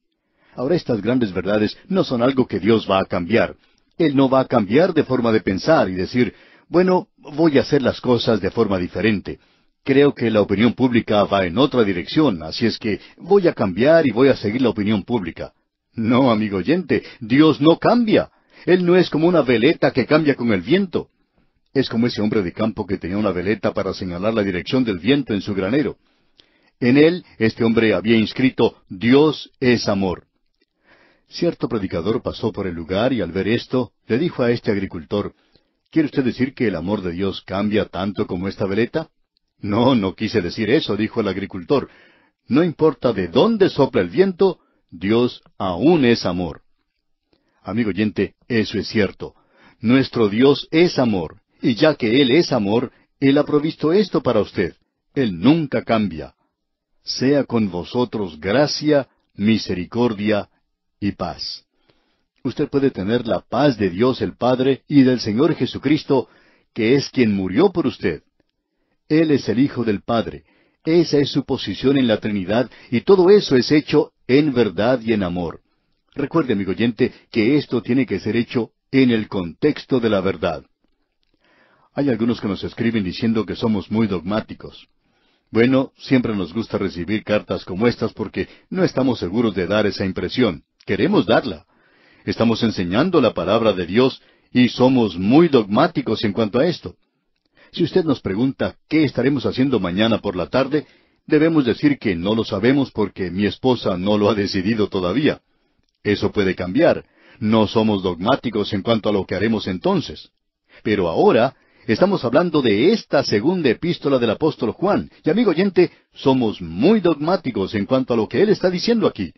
Ahora estas grandes verdades no son algo que Dios va a cambiar. Él no va a cambiar de forma de pensar y decir, bueno, voy a hacer las cosas de forma diferente. Creo que la opinión pública va en otra dirección, así es que voy a cambiar y voy a seguir la opinión pública. No, amigo oyente, Dios no cambia. Él no es como una veleta que cambia con el viento. Es como ese hombre de campo que tenía una veleta para señalar la dirección del viento en su granero. En él, este hombre había inscrito Dios es amor. Cierto predicador pasó por el lugar y al ver esto, le dijo a este agricultor, ¿Quiere usted decir que el amor de Dios cambia tanto como esta veleta? No, no quise decir eso, dijo el agricultor. No importa de dónde sopla el viento, Dios aún es amor. Amigo oyente, eso es cierto. Nuestro Dios es amor, y ya que Él es amor, Él ha provisto esto para usted. Él nunca cambia. Sea con vosotros gracia, misericordia y paz. Usted puede tener la paz de Dios el Padre y del Señor Jesucristo, que es quien murió por usted. Él es el Hijo del Padre, esa es su posición en la Trinidad y todo eso es hecho en verdad y en amor. Recuerde, amigo oyente, que esto tiene que ser hecho en el contexto de la verdad. Hay algunos que nos escriben diciendo que somos muy dogmáticos. Bueno, siempre nos gusta recibir cartas como estas porque no estamos seguros de dar esa impresión. Queremos darla. Estamos enseñando la palabra de Dios y somos muy dogmáticos en cuanto a esto. Si usted nos pregunta qué estaremos haciendo mañana por la tarde, debemos decir que no lo sabemos porque mi esposa no lo ha decidido todavía. Eso puede cambiar. No somos dogmáticos en cuanto a lo que haremos entonces. Pero ahora estamos hablando de esta segunda epístola del apóstol Juan, y amigo oyente, somos muy dogmáticos en cuanto a lo que él está diciendo aquí.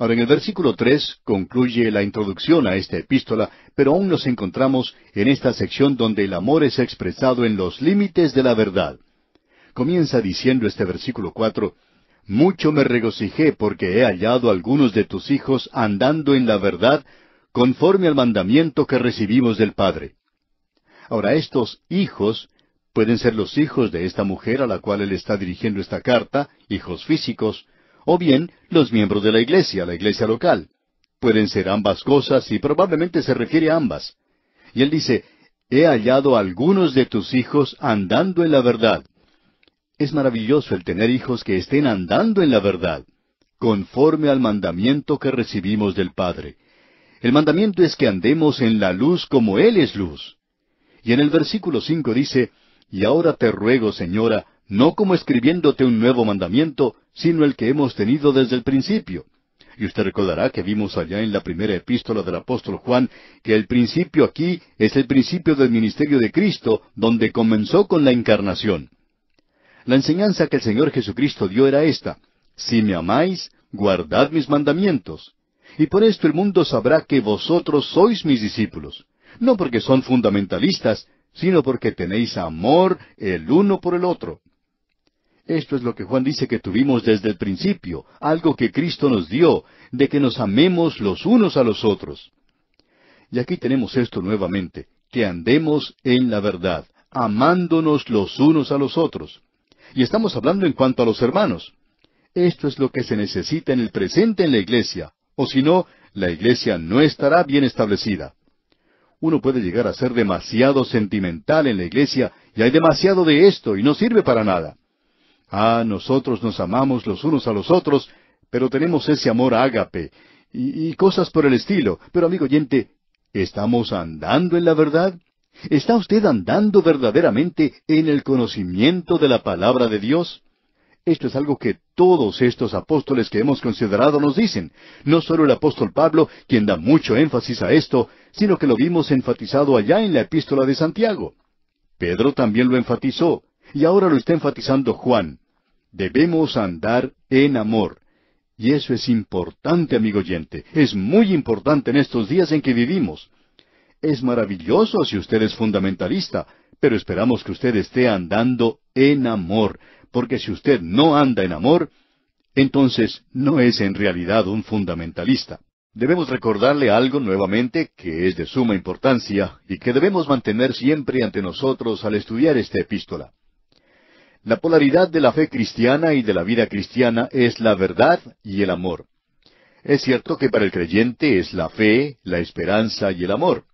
Ahora, en el versículo tres concluye la introducción a esta epístola, pero aún nos encontramos en esta sección donde el amor es expresado en los límites de la verdad. Comienza diciendo este versículo cuatro Mucho me regocijé porque he hallado algunos de tus hijos andando en la verdad, conforme al mandamiento que recibimos del Padre. Ahora, estos hijos pueden ser los hijos de esta mujer a la cual él está dirigiendo esta carta, hijos físicos, o bien los miembros de la iglesia, la iglesia local. Pueden ser ambas cosas y probablemente se refiere a ambas. Y él dice, he hallado algunos de tus hijos andando en la verdad. Es maravilloso el tener hijos que estén andando en la verdad, conforme al mandamiento que recibimos del Padre. El mandamiento es que andemos en la luz como Él es luz. Y en el versículo cinco dice, Y ahora te ruego, Señora, no como escribiéndote un nuevo mandamiento, sino el que hemos tenido desde el principio. Y usted recordará que vimos allá en la primera epístola del apóstol Juan que el principio aquí es el principio del ministerio de Cristo, donde comenzó con la encarnación. La enseñanza que el Señor Jesucristo dio era esta, Si me amáis, guardad mis mandamientos. Y por esto el mundo sabrá que vosotros sois mis discípulos, no porque son fundamentalistas, sino porque tenéis amor el uno por el otro. Esto es lo que Juan dice que tuvimos desde el principio, algo que Cristo nos dio, de que nos amemos los unos a los otros. Y aquí tenemos esto nuevamente, que andemos en la verdad, amándonos los unos a los otros. Y estamos hablando en cuanto a los hermanos. Esto es lo que se necesita en el presente en la iglesia, o si no, la iglesia no estará bien establecida. Uno puede llegar a ser demasiado sentimental en la iglesia y hay demasiado de esto y no sirve para nada. Ah, nosotros nos amamos los unos a los otros, pero tenemos ese amor ágape y, cosas por el estilo. Pero amigo oyente, ¿estamos andando en la verdad? ¿Está usted andando verdaderamente en el conocimiento de la palabra de Dios? Esto es algo que todos estos apóstoles que hemos considerado nos dicen. No solo el apóstol Pablo, quien da mucho énfasis a esto, sino que lo vimos enfatizado allá en la epístola de Santiago. Pedro también lo enfatizó, y ahora lo está enfatizando Juan. Debemos andar en amor. Y eso es importante, amigo oyente. Es muy importante en estos días en que vivimos. Es maravilloso si usted es fundamentalista, pero esperamos que usted esté andando en amor, porque si usted no anda en amor, entonces no es en realidad un fundamentalista. Debemos recordarle algo nuevamente que es de suma importancia y que debemos mantener siempre ante nosotros al estudiar esta epístola. La polaridad de la fe cristiana y de la vida cristiana es la verdad y el amor. Es cierto que para el creyente es la fe, la esperanza y el amor,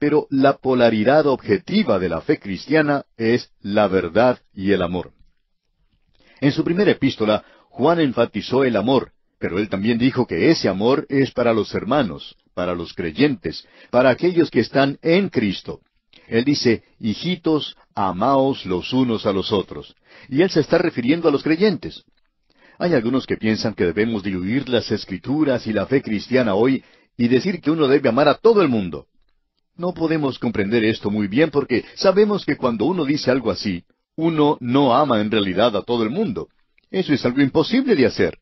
pero la polaridad objetiva de la fe cristiana es la verdad y el amor. En su primera epístola, Juan enfatizó el amor, pero él también dijo que ese amor es para los hermanos, para los creyentes, para aquellos que están en Cristo. Él dice, hijitos, amaos los unos a los otros. Y Él se está refiriendo a los creyentes. Hay algunos que piensan que debemos diluir las escrituras y la fe cristiana hoy y decir que uno debe amar a todo el mundo. No podemos comprender esto muy bien porque sabemos que cuando uno dice algo así, uno no ama en realidad a todo el mundo. Eso es algo imposible de hacer.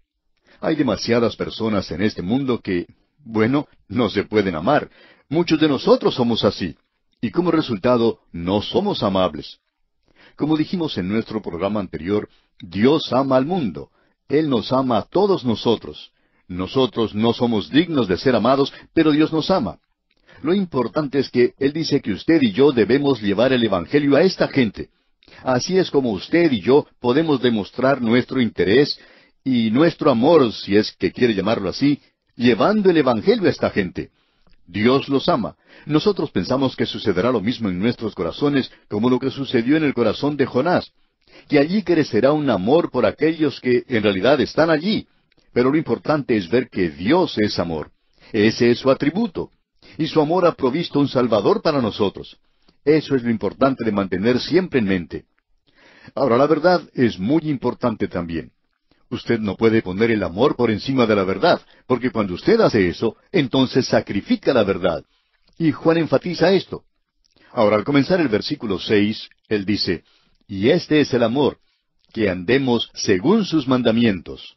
Hay demasiadas personas en este mundo que, bueno, no se pueden amar. Muchos de nosotros somos así y como resultado no somos amables. Como dijimos en nuestro programa anterior, Dios ama al mundo. Él nos ama a todos nosotros. Nosotros no somos dignos de ser amados, pero Dios nos ama. Lo importante es que Él dice que usted y yo debemos llevar el Evangelio a esta gente. Así es como usted y yo podemos demostrar nuestro interés y nuestro amor, si es que quiere llamarlo así, llevando el Evangelio a esta gente. Dios los ama. Nosotros pensamos que sucederá lo mismo en nuestros corazones como lo que sucedió en el corazón de Jonás, que allí crecerá un amor por aquellos que en realidad están allí. Pero lo importante es ver que Dios es amor. Ese es su atributo. Y su amor ha provisto un Salvador para nosotros. Eso es lo importante de mantener siempre en mente. Ahora, la verdad es muy importante también. Usted no puede poner el amor por encima de la verdad, porque cuando usted hace eso, entonces sacrifica la verdad. Y Juan enfatiza esto. Ahora, al comenzar el versículo seis, él dice, Y este es el amor, que andemos según sus mandamientos.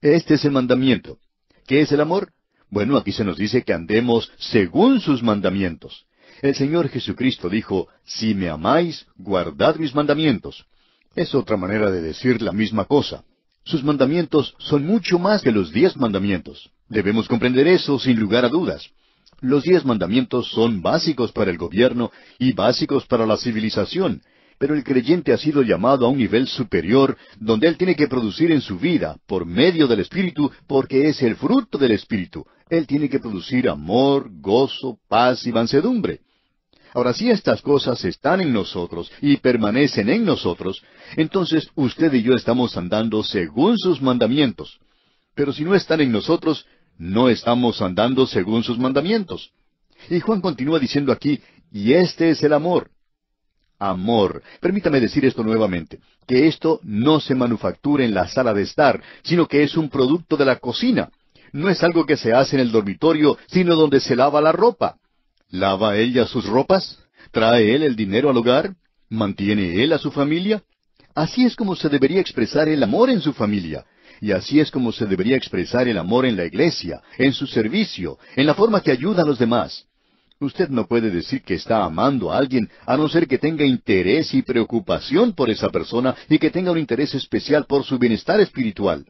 Este es el mandamiento. ¿Qué es el amor? Bueno, aquí se nos dice que andemos según sus mandamientos. El Señor Jesucristo dijo, Si me amáis, guardad mis mandamientos. Es otra manera de decir la misma cosa. Sus mandamientos son mucho más que los diez mandamientos. Debemos comprender eso sin lugar a dudas. Los diez mandamientos son básicos para el gobierno y básicos para la civilización, pero el creyente ha sido llamado a un nivel superior donde él tiene que producir en su vida por medio del Espíritu, porque es el fruto del Espíritu. Él tiene que producir amor, gozo, paz y mansedumbre. Ahora, si estas cosas están en nosotros y permanecen en nosotros, entonces usted y yo estamos andando según sus mandamientos. Pero si no están en nosotros, no estamos andando según sus mandamientos. Y Juan continúa diciendo aquí, y este es el amor. Amor. Permítame decir esto nuevamente, que esto no se manufactura en la sala de estar, sino que es un producto de la cocina. No es algo que se hace en el dormitorio, sino donde se lava la ropa. ¿Lava ella sus ropas? ¿Trae él el dinero al hogar? ¿Mantiene él a su familia? Así es como se debería expresar el amor en su familia. Y así es como se debería expresar el amor en la iglesia, en su servicio, en la forma que ayuda a los demás. Usted no puede decir que está amando a alguien a no ser que tenga interés y preocupación por esa persona y que tenga un interés especial por su bienestar espiritual.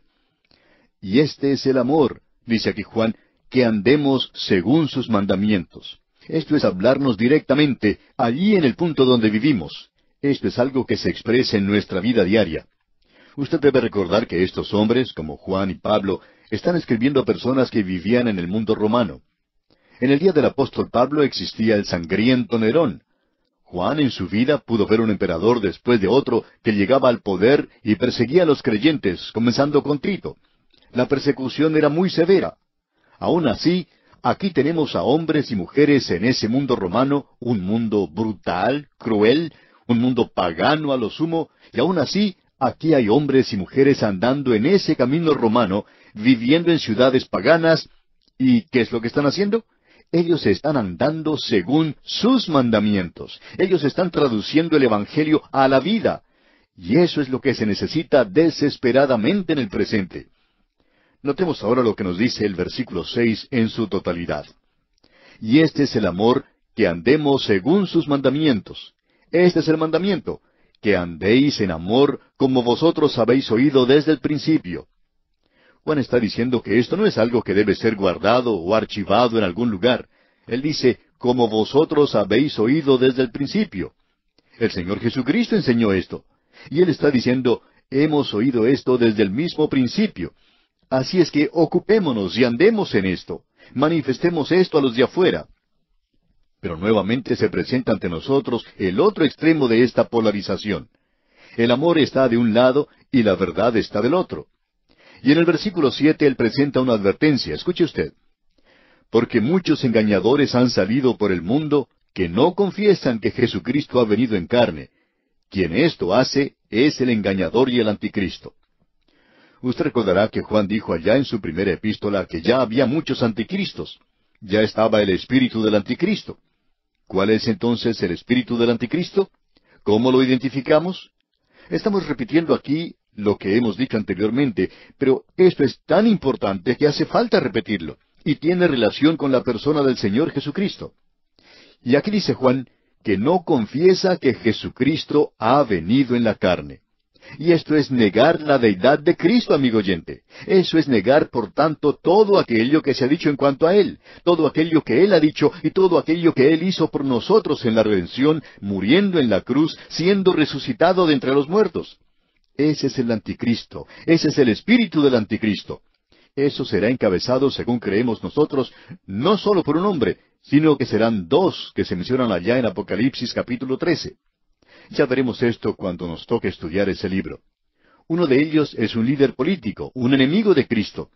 Y este es el amor, dice aquí Juan, que andemos según sus mandamientos. Esto es hablarnos directamente, allí en el punto donde vivimos. Esto es algo que se expresa en nuestra vida diaria. Usted debe recordar que estos hombres, como Juan y Pablo, están escribiendo a personas que vivían en el mundo romano. En el día del apóstol Pablo existía el sangriento Nerón. Juan en su vida pudo ver un emperador después de otro que llegaba al poder y perseguía a los creyentes, comenzando con Tito. La persecución era muy severa. Aún así, Aquí tenemos a hombres y mujeres en ese mundo romano, un mundo brutal, cruel, un mundo pagano a lo sumo, y aún así, aquí hay hombres y mujeres andando en ese camino romano, viviendo en ciudades paganas, y ¿qué es lo que están haciendo? Ellos están andando según sus mandamientos. Ellos están traduciendo el Evangelio a la vida. Y eso es lo que se necesita desesperadamente en el presente. Notemos ahora lo que nos dice el versículo seis en su totalidad. Y este es el amor, que andemos según sus mandamientos. Este es el mandamiento, que andéis en amor como vosotros habéis oído desde el principio. Juan está diciendo que esto no es algo que debe ser guardado o archivado en algún lugar. Él dice, como vosotros habéis oído desde el principio. El Señor Jesucristo enseñó esto. Y Él está diciendo, hemos oído esto desde el mismo principio. Así es que ocupémonos y andemos en esto. Manifestemos esto a los de afuera. Pero nuevamente se presenta ante nosotros el otro extremo de esta polarización. El amor está de un lado y la verdad está del otro. Y en el versículo siete él presenta una advertencia. Escuche usted. Porque muchos engañadores han salido por el mundo que no confiesan que Jesucristo ha venido en carne. Quien esto hace es el engañador y el anticristo. Usted recordará que Juan dijo allá en su primera epístola que ya había muchos anticristos. Ya estaba el espíritu del anticristo. ¿Cuál es entonces el espíritu del anticristo? ¿Cómo lo identificamos? Estamos repitiendo aquí lo que hemos dicho anteriormente, pero esto es tan importante que hace falta repetirlo, y tiene relación con la persona del Señor Jesucristo. Y aquí dice Juan que no confiesa que Jesucristo ha venido en la carne. Y esto es negar la deidad de Cristo, amigo oyente. Eso es negar, por tanto, todo aquello que se ha dicho en cuanto a Él, todo aquello que Él ha dicho y todo aquello que Él hizo por nosotros en la redención, muriendo en la cruz, siendo resucitado de entre los muertos. Ese es el anticristo, ese es el espíritu del anticristo. Eso será encabezado, según creemos nosotros, no solo por un hombre, sino que serán dos que se mencionan allá en Apocalipsis capítulo 13. Ya veremos esto cuando nos toque estudiar ese libro. Uno de ellos es un líder político, un enemigo de Cristo.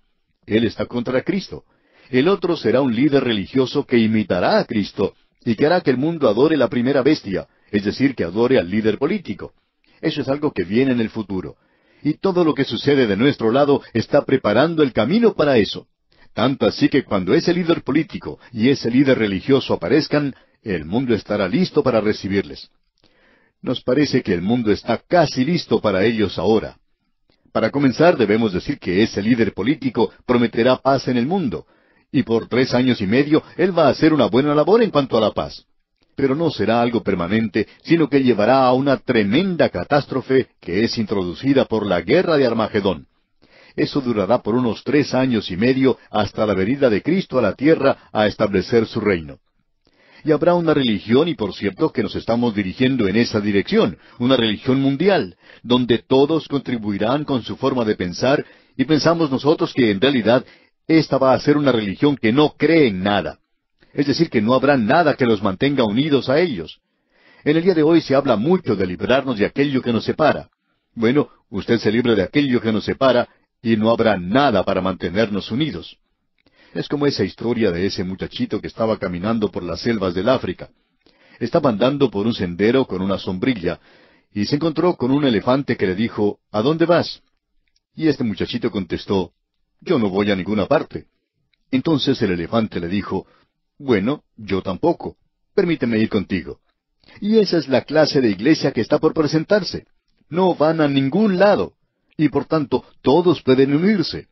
Él está contra Cristo. El otro será un líder religioso que imitará a Cristo y que hará que el mundo adore la primera bestia, es decir, que adore al líder político. Eso es algo que viene en el futuro. Y todo lo que sucede de nuestro lado está preparando el camino para eso. Tanto así que cuando ese líder político y ese líder religioso aparezcan, el mundo estará listo para recibirles. Nos parece que el mundo está casi listo para ellos ahora. Para comenzar, debemos decir que ese líder político prometerá paz en el mundo, y por tres años y medio él va a hacer una buena labor en cuanto a la paz. Pero no será algo permanente, sino que llevará a una tremenda catástrofe que es introducida por la guerra de Armagedón. Eso durará por unos tres años y medio hasta la venida de Cristo a la tierra a establecer su reino. Y habrá una religión, y por cierto que nos estamos dirigiendo en esa dirección, una religión mundial, donde todos contribuirán con su forma de pensar, y pensamos nosotros que en realidad esta va a ser una religión que no cree en nada. Es decir, que no habrá nada que los mantenga unidos a ellos. En el día de hoy se habla mucho de librarnos de aquello que nos separa. Bueno, usted se libra de aquello que nos separa y no habrá nada para mantenernos unidos. Es como esa historia de ese muchachito que estaba caminando por las selvas del África. Estaba andando por un sendero con una sombrilla y se encontró con un elefante que le dijo, ¿A dónde vas? Y este muchachito contestó, Yo no voy a ninguna parte. Entonces el elefante le dijo, Bueno, yo tampoco. Permíteme ir contigo. Y esa es la clase de iglesia que está por presentarse. No van a ningún lado. Y por tanto, todos pueden unirse.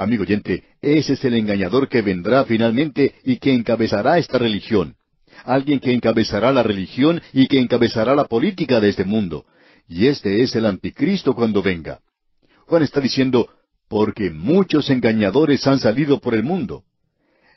Amigo oyente, ese es el engañador que vendrá finalmente y que encabezará esta religión. Alguien que encabezará la religión y que encabezará la política de este mundo. Y este es el anticristo cuando venga. Juan está diciendo, porque muchos engañadores han salido por el mundo.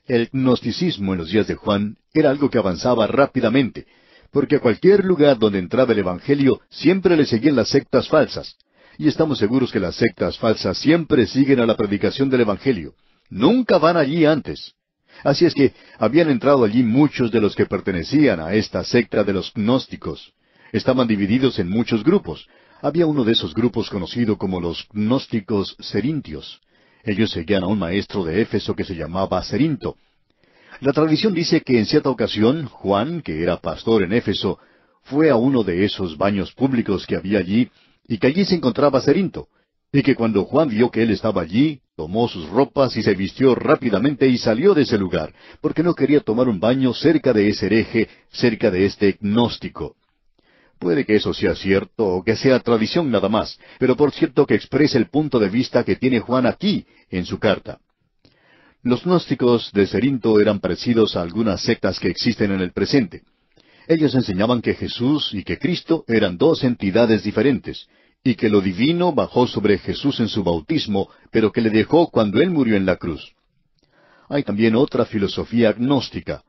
El gnosticismo en los días de Juan era algo que avanzaba rápidamente, porque a cualquier lugar donde entraba el Evangelio siempre le seguían las sectas falsas y estamos seguros que las sectas falsas siempre siguen a la predicación del Evangelio. Nunca van allí antes. Así es que habían entrado allí muchos de los que pertenecían a esta secta de los gnósticos. Estaban divididos en muchos grupos. Había uno de esos grupos conocido como los gnósticos serintios. Ellos seguían a un maestro de Éfeso que se llamaba Serinto. La tradición dice que en cierta ocasión Juan, que era pastor en Éfeso, fue a uno de esos baños públicos que había allí y que allí se encontraba Cerinto, y que cuando Juan vio que él estaba allí, tomó sus ropas y se vistió rápidamente y salió de ese lugar, porque no quería tomar un baño cerca de ese hereje, cerca de este gnóstico. Puede que eso sea cierto o que sea tradición nada más, pero por cierto que expresa el punto de vista que tiene Juan aquí en su carta. Los gnósticos de Cerinto eran parecidos a algunas sectas que existen en el presente. Ellos enseñaban que Jesús y que Cristo eran dos entidades diferentes, y que lo divino bajó sobre Jesús en su bautismo, pero que le dejó cuando él murió en la cruz. Hay también otra filosofía agnóstica.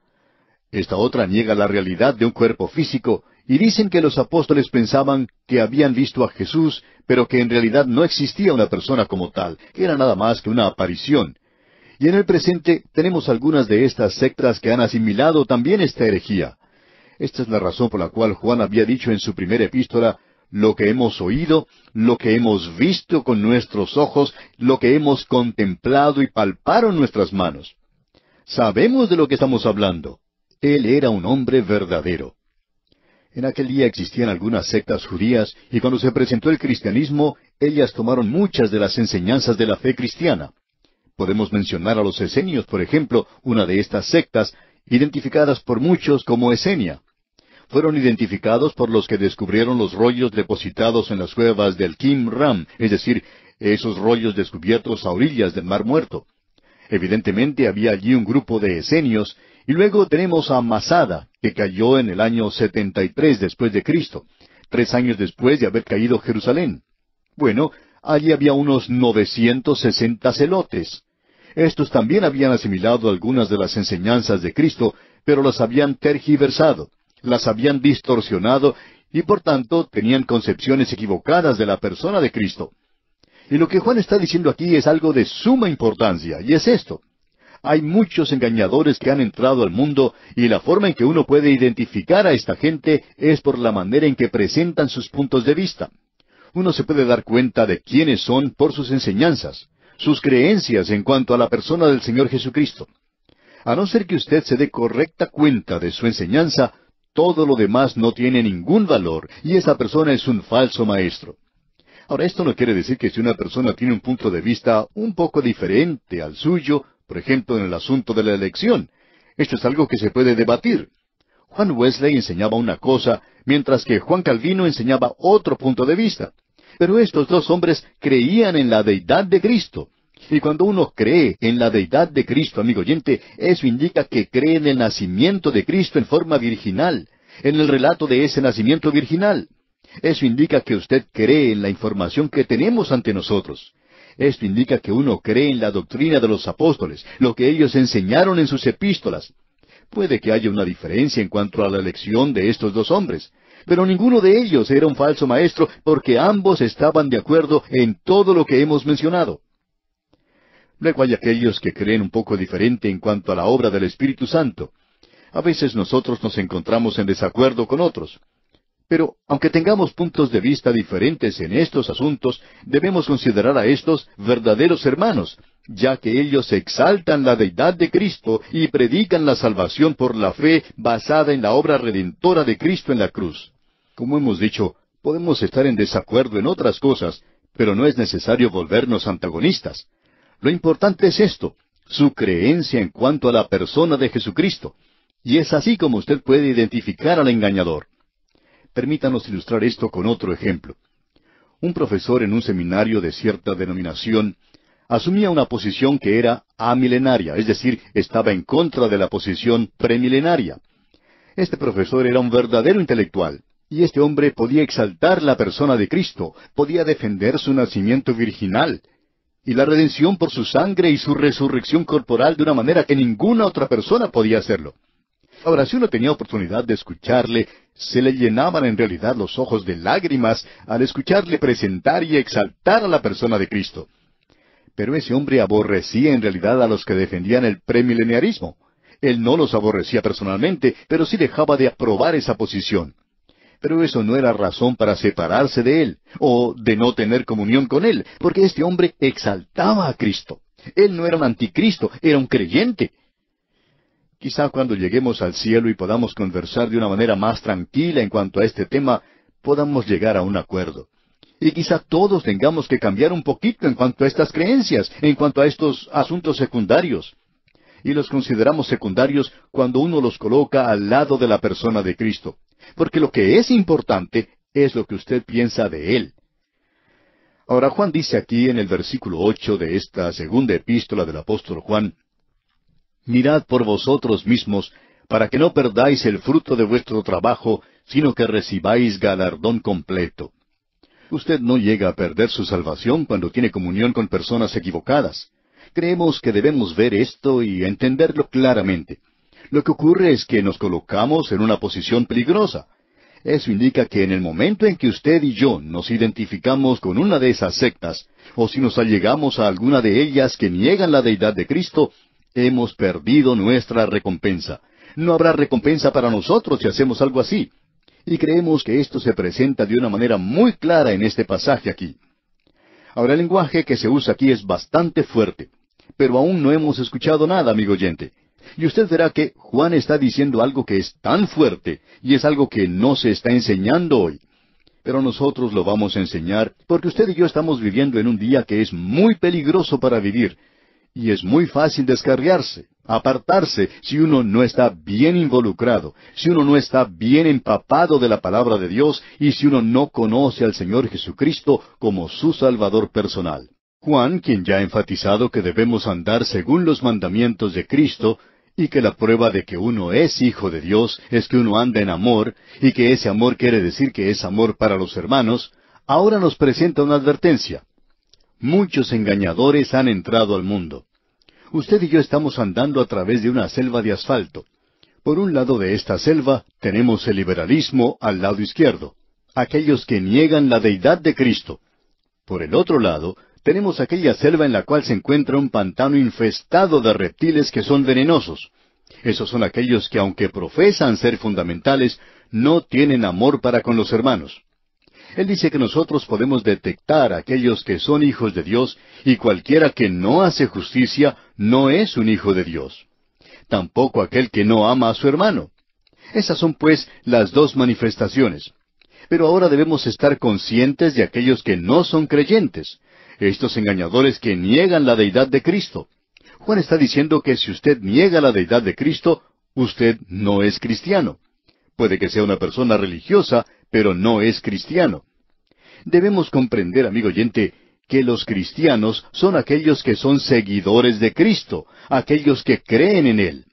Esta otra niega la realidad de un cuerpo físico y dicen que los apóstoles pensaban que habían visto a Jesús, pero que en realidad no existía una persona como tal, que era nada más que una aparición. Y en el presente tenemos algunas de estas sectas que han asimilado también esta herejía. Esta es la razón por la cual Juan había dicho en su primera epístola lo que hemos oído, lo que hemos visto con nuestros ojos, lo que hemos contemplado y palparon nuestras manos. Sabemos de lo que estamos hablando. Él era un hombre verdadero. En aquel día existían algunas sectas judías y cuando se presentó el cristianismo, ellas tomaron muchas de las enseñanzas de la fe cristiana. Podemos mencionar a los esenios, por ejemplo, una de estas sectas, identificadas por muchos como Esenia fueron identificados por los que descubrieron los rollos depositados en las cuevas del Kim Ram, es decir, esos rollos descubiertos a orillas del Mar Muerto. Evidentemente había allí un grupo de esenios, y luego tenemos a Masada, que cayó en el año 73 después de Cristo, tres años después de haber caído Jerusalén. Bueno, allí había unos 960 celotes. Estos también habían asimilado algunas de las enseñanzas de Cristo, pero las habían tergiversado las habían distorsionado y por tanto tenían concepciones equivocadas de la persona de Cristo. Y lo que Juan está diciendo aquí es algo de suma importancia, y es esto. Hay muchos engañadores que han entrado al mundo y la forma en que uno puede identificar a esta gente es por la manera en que presentan sus puntos de vista. Uno se puede dar cuenta de quiénes son por sus enseñanzas, sus creencias en cuanto a la persona del Señor Jesucristo. A no ser que usted se dé correcta cuenta de su enseñanza, todo lo demás no tiene ningún valor y esa persona es un falso maestro. Ahora, esto no quiere decir que si una persona tiene un punto de vista un poco diferente al suyo, por ejemplo, en el asunto de la elección, esto es algo que se puede debatir. Juan Wesley enseñaba una cosa, mientras que Juan Calvino enseñaba otro punto de vista. Pero estos dos hombres creían en la deidad de Cristo, y cuando uno cree en la deidad de Cristo, amigo oyente, eso indica que cree en el nacimiento de Cristo en forma virginal, en el relato de ese nacimiento virginal. Eso indica que usted cree en la información que tenemos ante nosotros. Esto indica que uno cree en la doctrina de los apóstoles, lo que ellos enseñaron en sus epístolas. Puede que haya una diferencia en cuanto a la elección de estos dos hombres, pero ninguno de ellos era un falso maestro porque ambos estaban de acuerdo en todo lo que hemos mencionado. Luego hay aquellos que creen un poco diferente en cuanto a la obra del Espíritu Santo. A veces nosotros nos encontramos en desacuerdo con otros. Pero aunque tengamos puntos de vista diferentes en estos asuntos, debemos considerar a estos verdaderos hermanos, ya que ellos exaltan la deidad de Cristo y predican la salvación por la fe basada en la obra redentora de Cristo en la cruz. Como hemos dicho, podemos estar en desacuerdo en otras cosas, pero no es necesario volvernos antagonistas. Lo importante es esto, su creencia en cuanto a la persona de Jesucristo. Y es así como usted puede identificar al engañador. Permítanos ilustrar esto con otro ejemplo. Un profesor en un seminario de cierta denominación asumía una posición que era amilenaria, es decir, estaba en contra de la posición premilenaria. Este profesor era un verdadero intelectual, y este hombre podía exaltar la persona de Cristo, podía defender su nacimiento virginal, y la redención por su sangre y su resurrección corporal de una manera que ninguna otra persona podía hacerlo. Ahora, si uno tenía oportunidad de escucharle, se le llenaban en realidad los ojos de lágrimas al escucharle presentar y exaltar a la persona de Cristo. Pero ese hombre aborrecía en realidad a los que defendían el premilenarismo. Él no los aborrecía personalmente, pero sí dejaba de aprobar esa posición. Pero eso no era razón para separarse de él o de no tener comunión con él, porque este hombre exaltaba a Cristo. Él no era un anticristo, era un creyente. Quizá cuando lleguemos al cielo y podamos conversar de una manera más tranquila en cuanto a este tema, podamos llegar a un acuerdo. Y quizá todos tengamos que cambiar un poquito en cuanto a estas creencias, en cuanto a estos asuntos secundarios y los consideramos secundarios cuando uno los coloca al lado de la persona de Cristo, porque lo que es importante es lo que usted piensa de Él. Ahora Juan dice aquí en el versículo ocho de esta segunda epístola del apóstol Juan, Mirad por vosotros mismos, para que no perdáis el fruto de vuestro trabajo, sino que recibáis galardón completo. Usted no llega a perder su salvación cuando tiene comunión con personas equivocadas. Creemos que debemos ver esto y entenderlo claramente. Lo que ocurre es que nos colocamos en una posición peligrosa. Eso indica que en el momento en que usted y yo nos identificamos con una de esas sectas, o si nos allegamos a alguna de ellas que niegan la deidad de Cristo, hemos perdido nuestra recompensa. No habrá recompensa para nosotros si hacemos algo así. Y creemos que esto se presenta de una manera muy clara en este pasaje aquí. Ahora el lenguaje que se usa aquí es bastante fuerte. Pero aún no hemos escuchado nada, amigo oyente. Y usted verá que Juan está diciendo algo que es tan fuerte y es algo que no se está enseñando hoy. Pero nosotros lo vamos a enseñar porque usted y yo estamos viviendo en un día que es muy peligroso para vivir y es muy fácil descarriarse, apartarse si uno no está bien involucrado, si uno no está bien empapado de la palabra de Dios y si uno no conoce al Señor Jesucristo como su Salvador personal. Juan, quien ya ha enfatizado que debemos andar según los mandamientos de Cristo, y que la prueba de que uno es hijo de Dios es que uno anda en amor, y que ese amor quiere decir que es amor para los hermanos, ahora nos presenta una advertencia. Muchos engañadores han entrado al mundo. Usted y yo estamos andando a través de una selva de asfalto. Por un lado de esta selva tenemos el liberalismo al lado izquierdo, aquellos que niegan la deidad de Cristo. Por el otro lado tenemos aquella selva en la cual se encuentra un pantano infestado de reptiles que son venenosos. Esos son aquellos que, aunque profesan ser fundamentales, no tienen amor para con los hermanos. Él dice que nosotros podemos detectar a aquellos que son hijos de Dios y cualquiera que no hace justicia no es un hijo de Dios. Tampoco aquel que no ama a su hermano. Esas son pues las dos manifestaciones. Pero ahora debemos estar conscientes de aquellos que no son creyentes estos engañadores que niegan la deidad de Cristo. Juan está diciendo que si usted niega la deidad de Cristo, usted no es cristiano. Puede que sea una persona religiosa, pero no es cristiano. Debemos comprender, amigo oyente, que los cristianos son aquellos que son seguidores de Cristo, aquellos que creen en Él.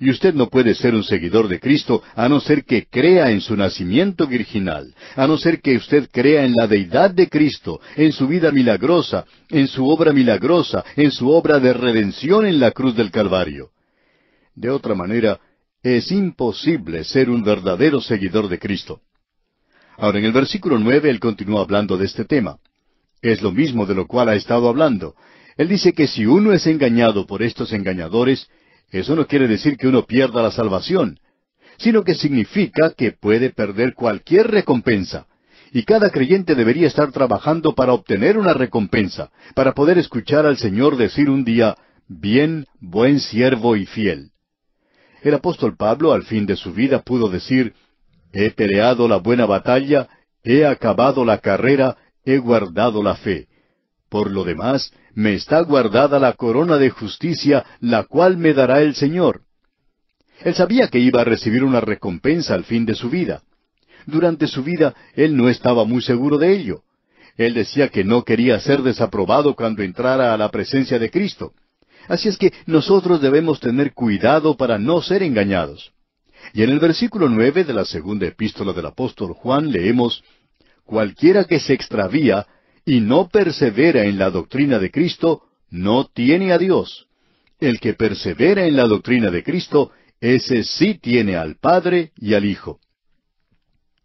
Y usted no puede ser un seguidor de Cristo a no ser que crea en su nacimiento virginal, a no ser que usted crea en la deidad de Cristo, en su vida milagrosa, en su obra milagrosa, en su obra de redención en la cruz del Calvario. De otra manera, es imposible ser un verdadero seguidor de Cristo. Ahora, en el versículo nueve él continúa hablando de este tema. Es lo mismo de lo cual ha estado hablando. Él dice que si uno es engañado por estos engañadores, eso no quiere decir que uno pierda la salvación, sino que significa que puede perder cualquier recompensa. Y cada creyente debería estar trabajando para obtener una recompensa, para poder escuchar al Señor decir un día, bien, buen siervo y fiel. El apóstol Pablo al fin de su vida pudo decir, he peleado la buena batalla, he acabado la carrera, he guardado la fe. Por lo demás, me está guardada la corona de justicia, la cual me dará el Señor. Él sabía que iba a recibir una recompensa al fin de su vida. Durante su vida él no estaba muy seguro de ello. Él decía que no quería ser desaprobado cuando entrara a la presencia de Cristo. Así es que nosotros debemos tener cuidado para no ser engañados. Y en el versículo nueve de la segunda epístola del apóstol Juan leemos Cualquiera que se extravía y no persevera en la doctrina de Cristo, no tiene a Dios. El que persevera en la doctrina de Cristo, ese sí tiene al Padre y al Hijo.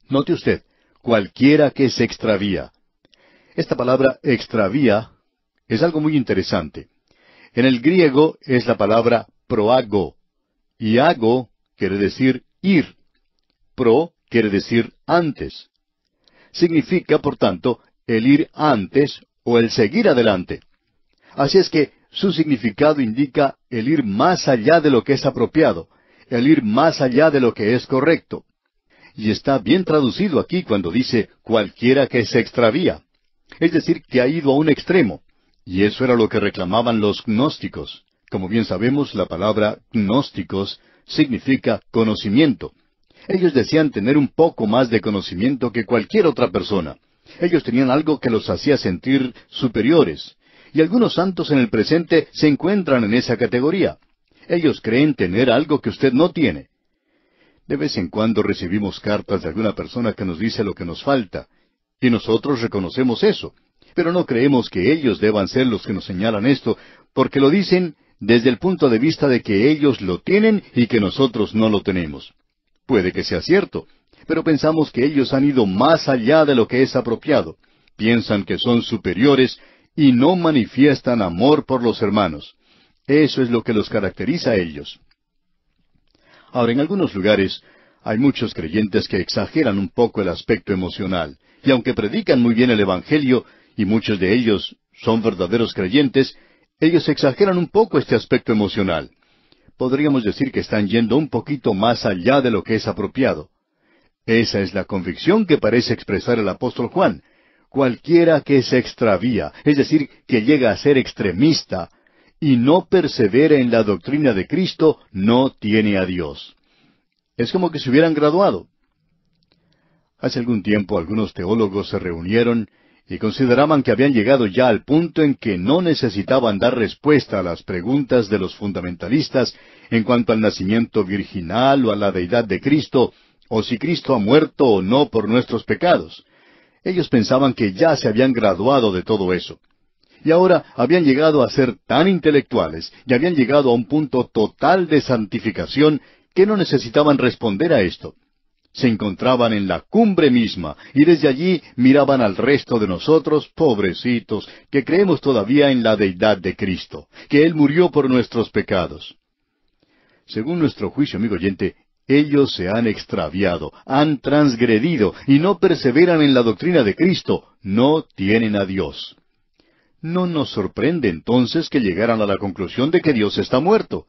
Note usted, cualquiera que se extravía. Esta palabra extravía es algo muy interesante. En el griego es la palabra proago, y ago quiere decir ir. Pro quiere decir antes. Significa, por tanto, el ir antes o el seguir adelante. Así es que su significado indica el ir más allá de lo que es apropiado, el ir más allá de lo que es correcto. Y está bien traducido aquí cuando dice cualquiera que se extravía. Es decir, que ha ido a un extremo. Y eso era lo que reclamaban los gnósticos. Como bien sabemos, la palabra gnósticos significa conocimiento. Ellos decían tener un poco más de conocimiento que cualquier otra persona. Ellos tenían algo que los hacía sentir superiores. Y algunos santos en el presente se encuentran en esa categoría. Ellos creen tener algo que usted no tiene. De vez en cuando recibimos cartas de alguna persona que nos dice lo que nos falta, y nosotros reconocemos eso, pero no creemos que ellos deban ser los que nos señalan esto, porque lo dicen desde el punto de vista de que ellos lo tienen y que nosotros no lo tenemos. Puede que sea cierto, pero pensamos que ellos han ido más allá de lo que es apropiado. Piensan que son superiores y no manifiestan amor por los hermanos. Eso es lo que los caracteriza a ellos. Ahora, en algunos lugares hay muchos creyentes que exageran un poco el aspecto emocional, y aunque predican muy bien el Evangelio, y muchos de ellos son verdaderos creyentes, ellos exageran un poco este aspecto emocional. Podríamos decir que están yendo un poquito más allá de lo que es apropiado. Esa es la convicción que parece expresar el apóstol Juan. Cualquiera que se extravía, es decir, que llega a ser extremista y no persevera en la doctrina de Cristo, no tiene a Dios. Es como que se hubieran graduado. Hace algún tiempo algunos teólogos se reunieron y consideraban que habían llegado ya al punto en que no necesitaban dar respuesta a las preguntas de los fundamentalistas en cuanto al nacimiento virginal o a la deidad de Cristo, o si Cristo ha muerto o no por nuestros pecados. Ellos pensaban que ya se habían graduado de todo eso. Y ahora habían llegado a ser tan intelectuales y habían llegado a un punto total de santificación que no necesitaban responder a esto. Se encontraban en la cumbre misma y desde allí miraban al resto de nosotros, pobrecitos, que creemos todavía en la deidad de Cristo, que Él murió por nuestros pecados. Según nuestro juicio, amigo oyente, ellos se han extraviado, han transgredido y no perseveran en la doctrina de Cristo, no tienen a Dios. No nos sorprende entonces que llegaran a la conclusión de que Dios está muerto.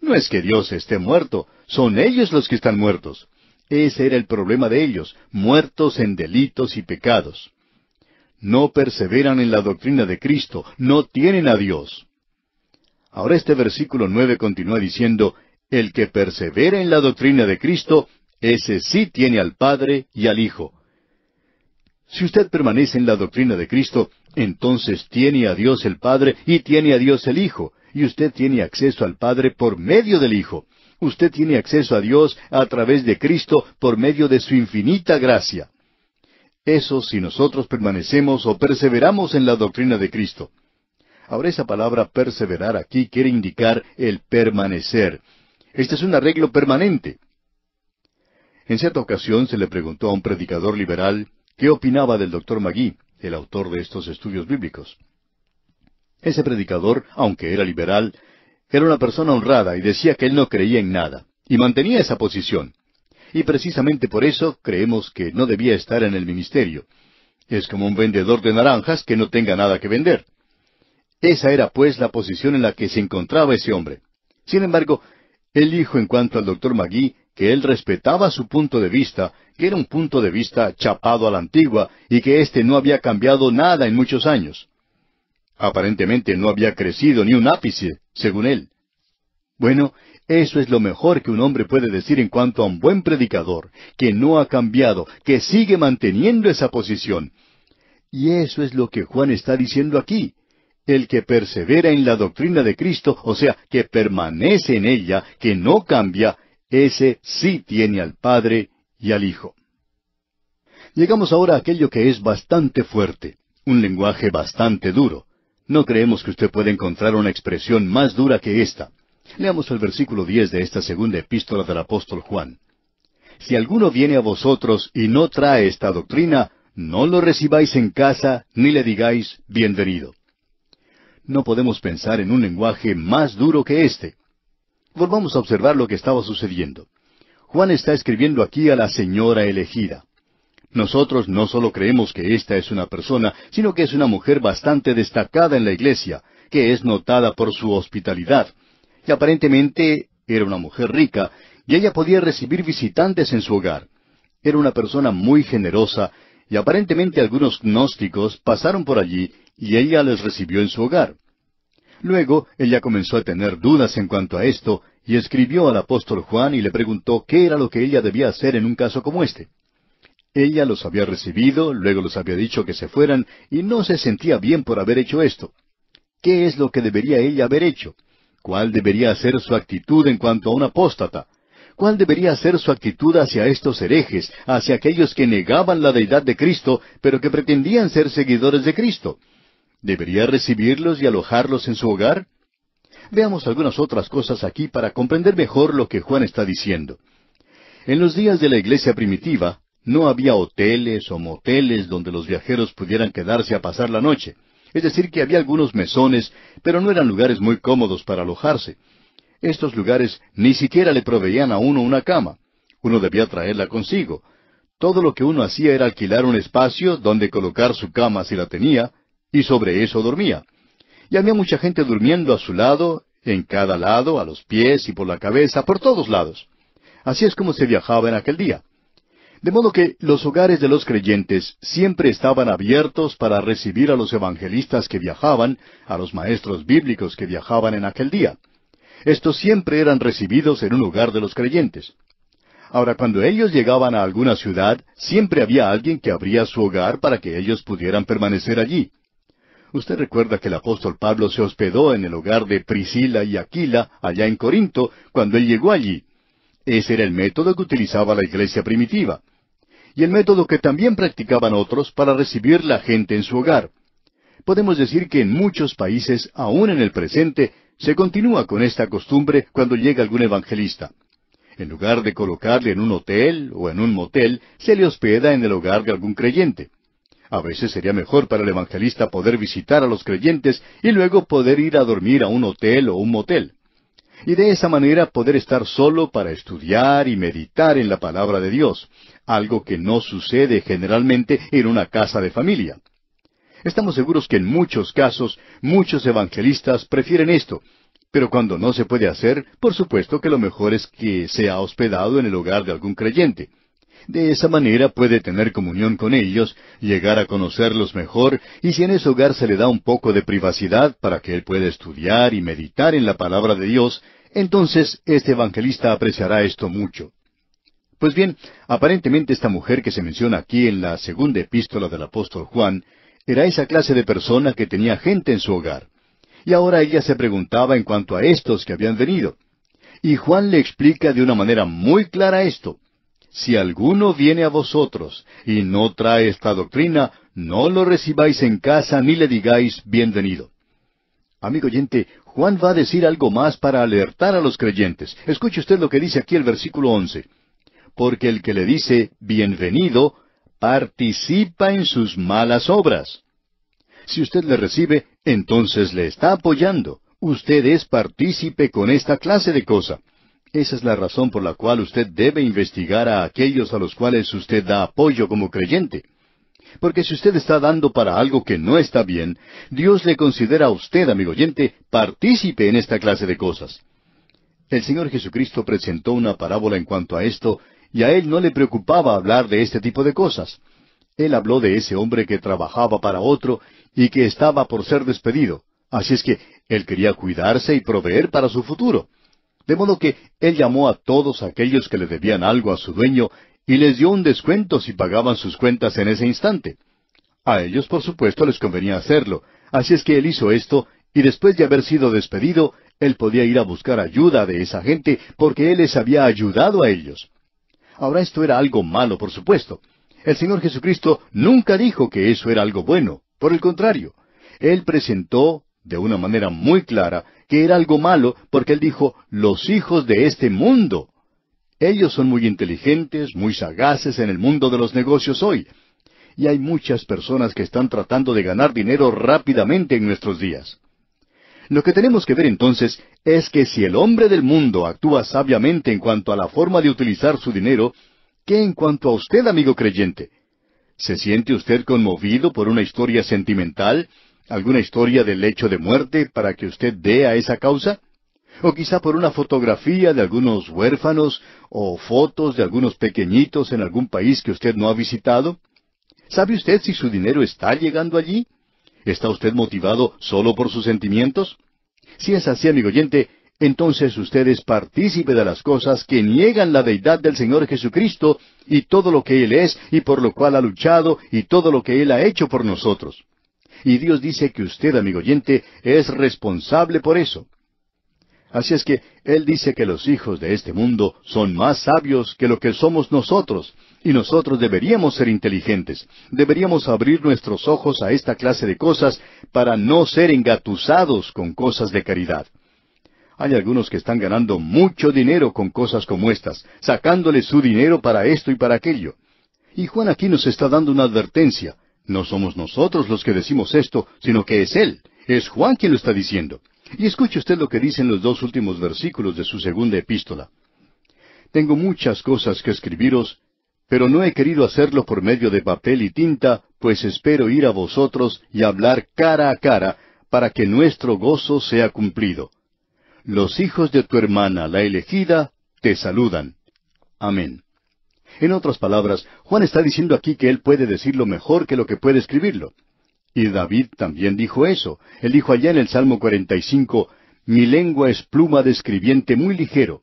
No es que Dios esté muerto, son ellos los que están muertos. Ese era el problema de ellos, muertos en delitos y pecados. No perseveran en la doctrina de Cristo, no tienen a Dios. Ahora este versículo nueve continúa diciendo, el que persevera en la doctrina de Cristo, ese sí tiene al Padre y al Hijo. Si usted permanece en la doctrina de Cristo, entonces tiene a Dios el Padre y tiene a Dios el Hijo, y usted tiene acceso al Padre por medio del Hijo. Usted tiene acceso a Dios a través de Cristo por medio de su infinita gracia. Eso si nosotros permanecemos o perseveramos en la doctrina de Cristo. Ahora esa palabra perseverar aquí quiere indicar el permanecer, este es un arreglo permanente. En cierta ocasión se le preguntó a un predicador liberal qué opinaba del doctor Magui, el autor de estos estudios bíblicos. Ese predicador, aunque era liberal, era una persona honrada y decía que él no creía en nada, y mantenía esa posición. Y precisamente por eso creemos que no debía estar en el ministerio. Es como un vendedor de naranjas que no tenga nada que vender. Esa era pues la posición en la que se encontraba ese hombre. Sin embargo, él dijo en cuanto al doctor Magui que él respetaba su punto de vista, que era un punto de vista chapado a la antigua y que éste no había cambiado nada en muchos años. Aparentemente no había crecido ni un ápice, según él. Bueno, eso es lo mejor que un hombre puede decir en cuanto a un buen predicador, que no ha cambiado, que sigue manteniendo esa posición. Y eso es lo que Juan está diciendo aquí. El que persevera en la doctrina de Cristo, o sea, que permanece en ella, que no cambia, ese sí tiene al Padre y al Hijo. Llegamos ahora a aquello que es bastante fuerte, un lenguaje bastante duro. No creemos que usted pueda encontrar una expresión más dura que esta. Leamos el versículo diez de esta segunda epístola del apóstol Juan. Si alguno viene a vosotros y no trae esta doctrina, no lo recibáis en casa, ni le digáis bienvenido no podemos pensar en un lenguaje más duro que este. Volvamos a observar lo que estaba sucediendo. Juan está escribiendo aquí a la señora elegida. Nosotros no solo creemos que esta es una persona, sino que es una mujer bastante destacada en la iglesia, que es notada por su hospitalidad. Y aparentemente era una mujer rica, y ella podía recibir visitantes en su hogar. Era una persona muy generosa, y aparentemente algunos gnósticos pasaron por allí y ella les recibió en su hogar. Luego ella comenzó a tener dudas en cuanto a esto y escribió al apóstol Juan y le preguntó qué era lo que ella debía hacer en un caso como este. Ella los había recibido, luego los había dicho que se fueran y no se sentía bien por haber hecho esto. ¿Qué es lo que debería ella haber hecho? ¿Cuál debería ser su actitud en cuanto a un apóstata? ¿Cuál debería ser su actitud hacia estos herejes, hacia aquellos que negaban la deidad de Cristo, pero que pretendían ser seguidores de Cristo? ¿Debería recibirlos y alojarlos en su hogar? Veamos algunas otras cosas aquí para comprender mejor lo que Juan está diciendo. En los días de la iglesia primitiva, no había hoteles o moteles donde los viajeros pudieran quedarse a pasar la noche. Es decir, que había algunos mesones, pero no eran lugares muy cómodos para alojarse. Estos lugares ni siquiera le proveían a uno una cama. Uno debía traerla consigo. Todo lo que uno hacía era alquilar un espacio donde colocar su cama si la tenía, y sobre eso dormía. Y había mucha gente durmiendo a su lado, en cada lado, a los pies y por la cabeza, por todos lados. Así es como se viajaba en aquel día. De modo que los hogares de los creyentes siempre estaban abiertos para recibir a los evangelistas que viajaban, a los maestros bíblicos que viajaban en aquel día. Estos siempre eran recibidos en un hogar de los creyentes. Ahora, cuando ellos llegaban a alguna ciudad, siempre había alguien que abría su hogar para que ellos pudieran permanecer allí. Usted recuerda que el apóstol Pablo se hospedó en el hogar de Priscila y Aquila, allá en Corinto, cuando él llegó allí. Ese era el método que utilizaba la iglesia primitiva. Y el método que también practicaban otros para recibir la gente en su hogar. Podemos decir que en muchos países, aún en el presente, se continúa con esta costumbre cuando llega algún evangelista. En lugar de colocarle en un hotel o en un motel, se le hospeda en el hogar de algún creyente. A veces sería mejor para el evangelista poder visitar a los creyentes y luego poder ir a dormir a un hotel o un motel. Y de esa manera poder estar solo para estudiar y meditar en la palabra de Dios, algo que no sucede generalmente en una casa de familia. Estamos seguros que en muchos casos muchos evangelistas prefieren esto, pero cuando no se puede hacer, por supuesto que lo mejor es que sea hospedado en el hogar de algún creyente. De esa manera puede tener comunión con ellos, llegar a conocerlos mejor, y si en ese hogar se le da un poco de privacidad para que él pueda estudiar y meditar en la palabra de Dios, entonces este evangelista apreciará esto mucho. Pues bien, aparentemente esta mujer que se menciona aquí en la segunda epístola del apóstol Juan era esa clase de persona que tenía gente en su hogar. Y ahora ella se preguntaba en cuanto a estos que habían venido. Y Juan le explica de una manera muy clara esto. Si alguno viene a vosotros y no trae esta doctrina, no lo recibáis en casa ni le digáis bienvenido. Amigo oyente, Juan va a decir algo más para alertar a los creyentes. Escuche usted lo que dice aquí el versículo once. Porque el que le dice bienvenido participa en sus malas obras. Si usted le recibe, entonces le está apoyando. Usted es partícipe con esta clase de cosa. Esa es la razón por la cual usted debe investigar a aquellos a los cuales usted da apoyo como creyente. Porque si usted está dando para algo que no está bien, Dios le considera a usted, amigo oyente, partícipe en esta clase de cosas. El Señor Jesucristo presentó una parábola en cuanto a esto, y a él no le preocupaba hablar de este tipo de cosas. Él habló de ese hombre que trabajaba para otro y que estaba por ser despedido. Así es que él quería cuidarse y proveer para su futuro. De modo que él llamó a todos aquellos que le debían algo a su dueño y les dio un descuento si pagaban sus cuentas en ese instante. A ellos, por supuesto, les convenía hacerlo, así es que él hizo esto, y después de haber sido despedido, él podía ir a buscar ayuda de esa gente porque él les había ayudado a ellos. Ahora esto era algo malo, por supuesto. El Señor Jesucristo nunca dijo que eso era algo bueno, por el contrario, Él presentó de una manera muy clara que era algo malo, porque él dijo, los hijos de este mundo. Ellos son muy inteligentes, muy sagaces en el mundo de los negocios hoy. Y hay muchas personas que están tratando de ganar dinero rápidamente en nuestros días. Lo que tenemos que ver entonces es que si el hombre del mundo actúa sabiamente en cuanto a la forma de utilizar su dinero, ¿qué en cuanto a usted, amigo creyente? ¿Se siente usted conmovido por una historia sentimental? ¿Alguna historia del hecho de muerte para que usted dé a esa causa? ¿O quizá por una fotografía de algunos huérfanos o fotos de algunos pequeñitos en algún país que usted no ha visitado? ¿Sabe usted si su dinero está llegando allí? ¿Está usted motivado solo por sus sentimientos? Si es así, amigo oyente, entonces usted es partícipe de las cosas que niegan la deidad del Señor Jesucristo y todo lo que Él es y por lo cual ha luchado y todo lo que Él ha hecho por nosotros y Dios dice que usted, amigo oyente, es responsable por eso. Así es que Él dice que los hijos de este mundo son más sabios que lo que somos nosotros, y nosotros deberíamos ser inteligentes, deberíamos abrir nuestros ojos a esta clase de cosas para no ser engatusados con cosas de caridad. Hay algunos que están ganando mucho dinero con cosas como estas, sacándole su dinero para esto y para aquello. Y Juan aquí nos está dando una advertencia. No somos nosotros los que decimos esto, sino que es Él. Es Juan quien lo está diciendo. Y escuche usted lo que dicen los dos últimos versículos de su segunda epístola. Tengo muchas cosas que escribiros, pero no he querido hacerlo por medio de papel y tinta, pues espero ir a vosotros y hablar cara a cara, para que nuestro gozo sea cumplido. Los hijos de tu hermana, la elegida, te saludan. Amén. En otras palabras, Juan está diciendo aquí que él puede decirlo mejor que lo que puede escribirlo. Y David también dijo eso. Él dijo allá en el Salmo 45, Mi lengua es pluma de escribiente muy ligero.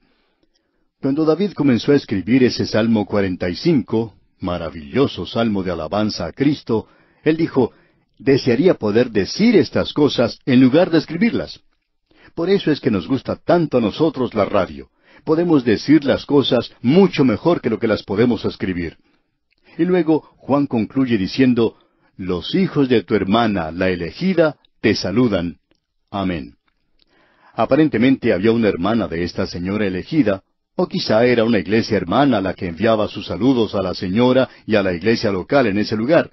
Cuando David comenzó a escribir ese Salmo 45, maravilloso salmo de alabanza a Cristo, él dijo, desearía poder decir estas cosas en lugar de escribirlas. Por eso es que nos gusta tanto a nosotros la radio podemos decir las cosas mucho mejor que lo que las podemos escribir. Y luego Juan concluye diciendo, Los hijos de tu hermana, la elegida, te saludan. Amén. Aparentemente había una hermana de esta señora elegida, o quizá era una iglesia hermana la que enviaba sus saludos a la señora y a la iglesia local en ese lugar.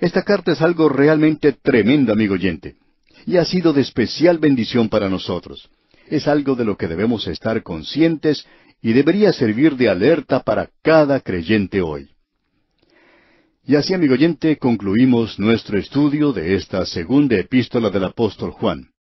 Esta carta es algo realmente tremendo, amigo oyente, y ha sido de especial bendición para nosotros es algo de lo que debemos estar conscientes y debería servir de alerta para cada creyente hoy. Y así, amigo oyente, concluimos nuestro estudio de esta segunda epístola del apóstol Juan.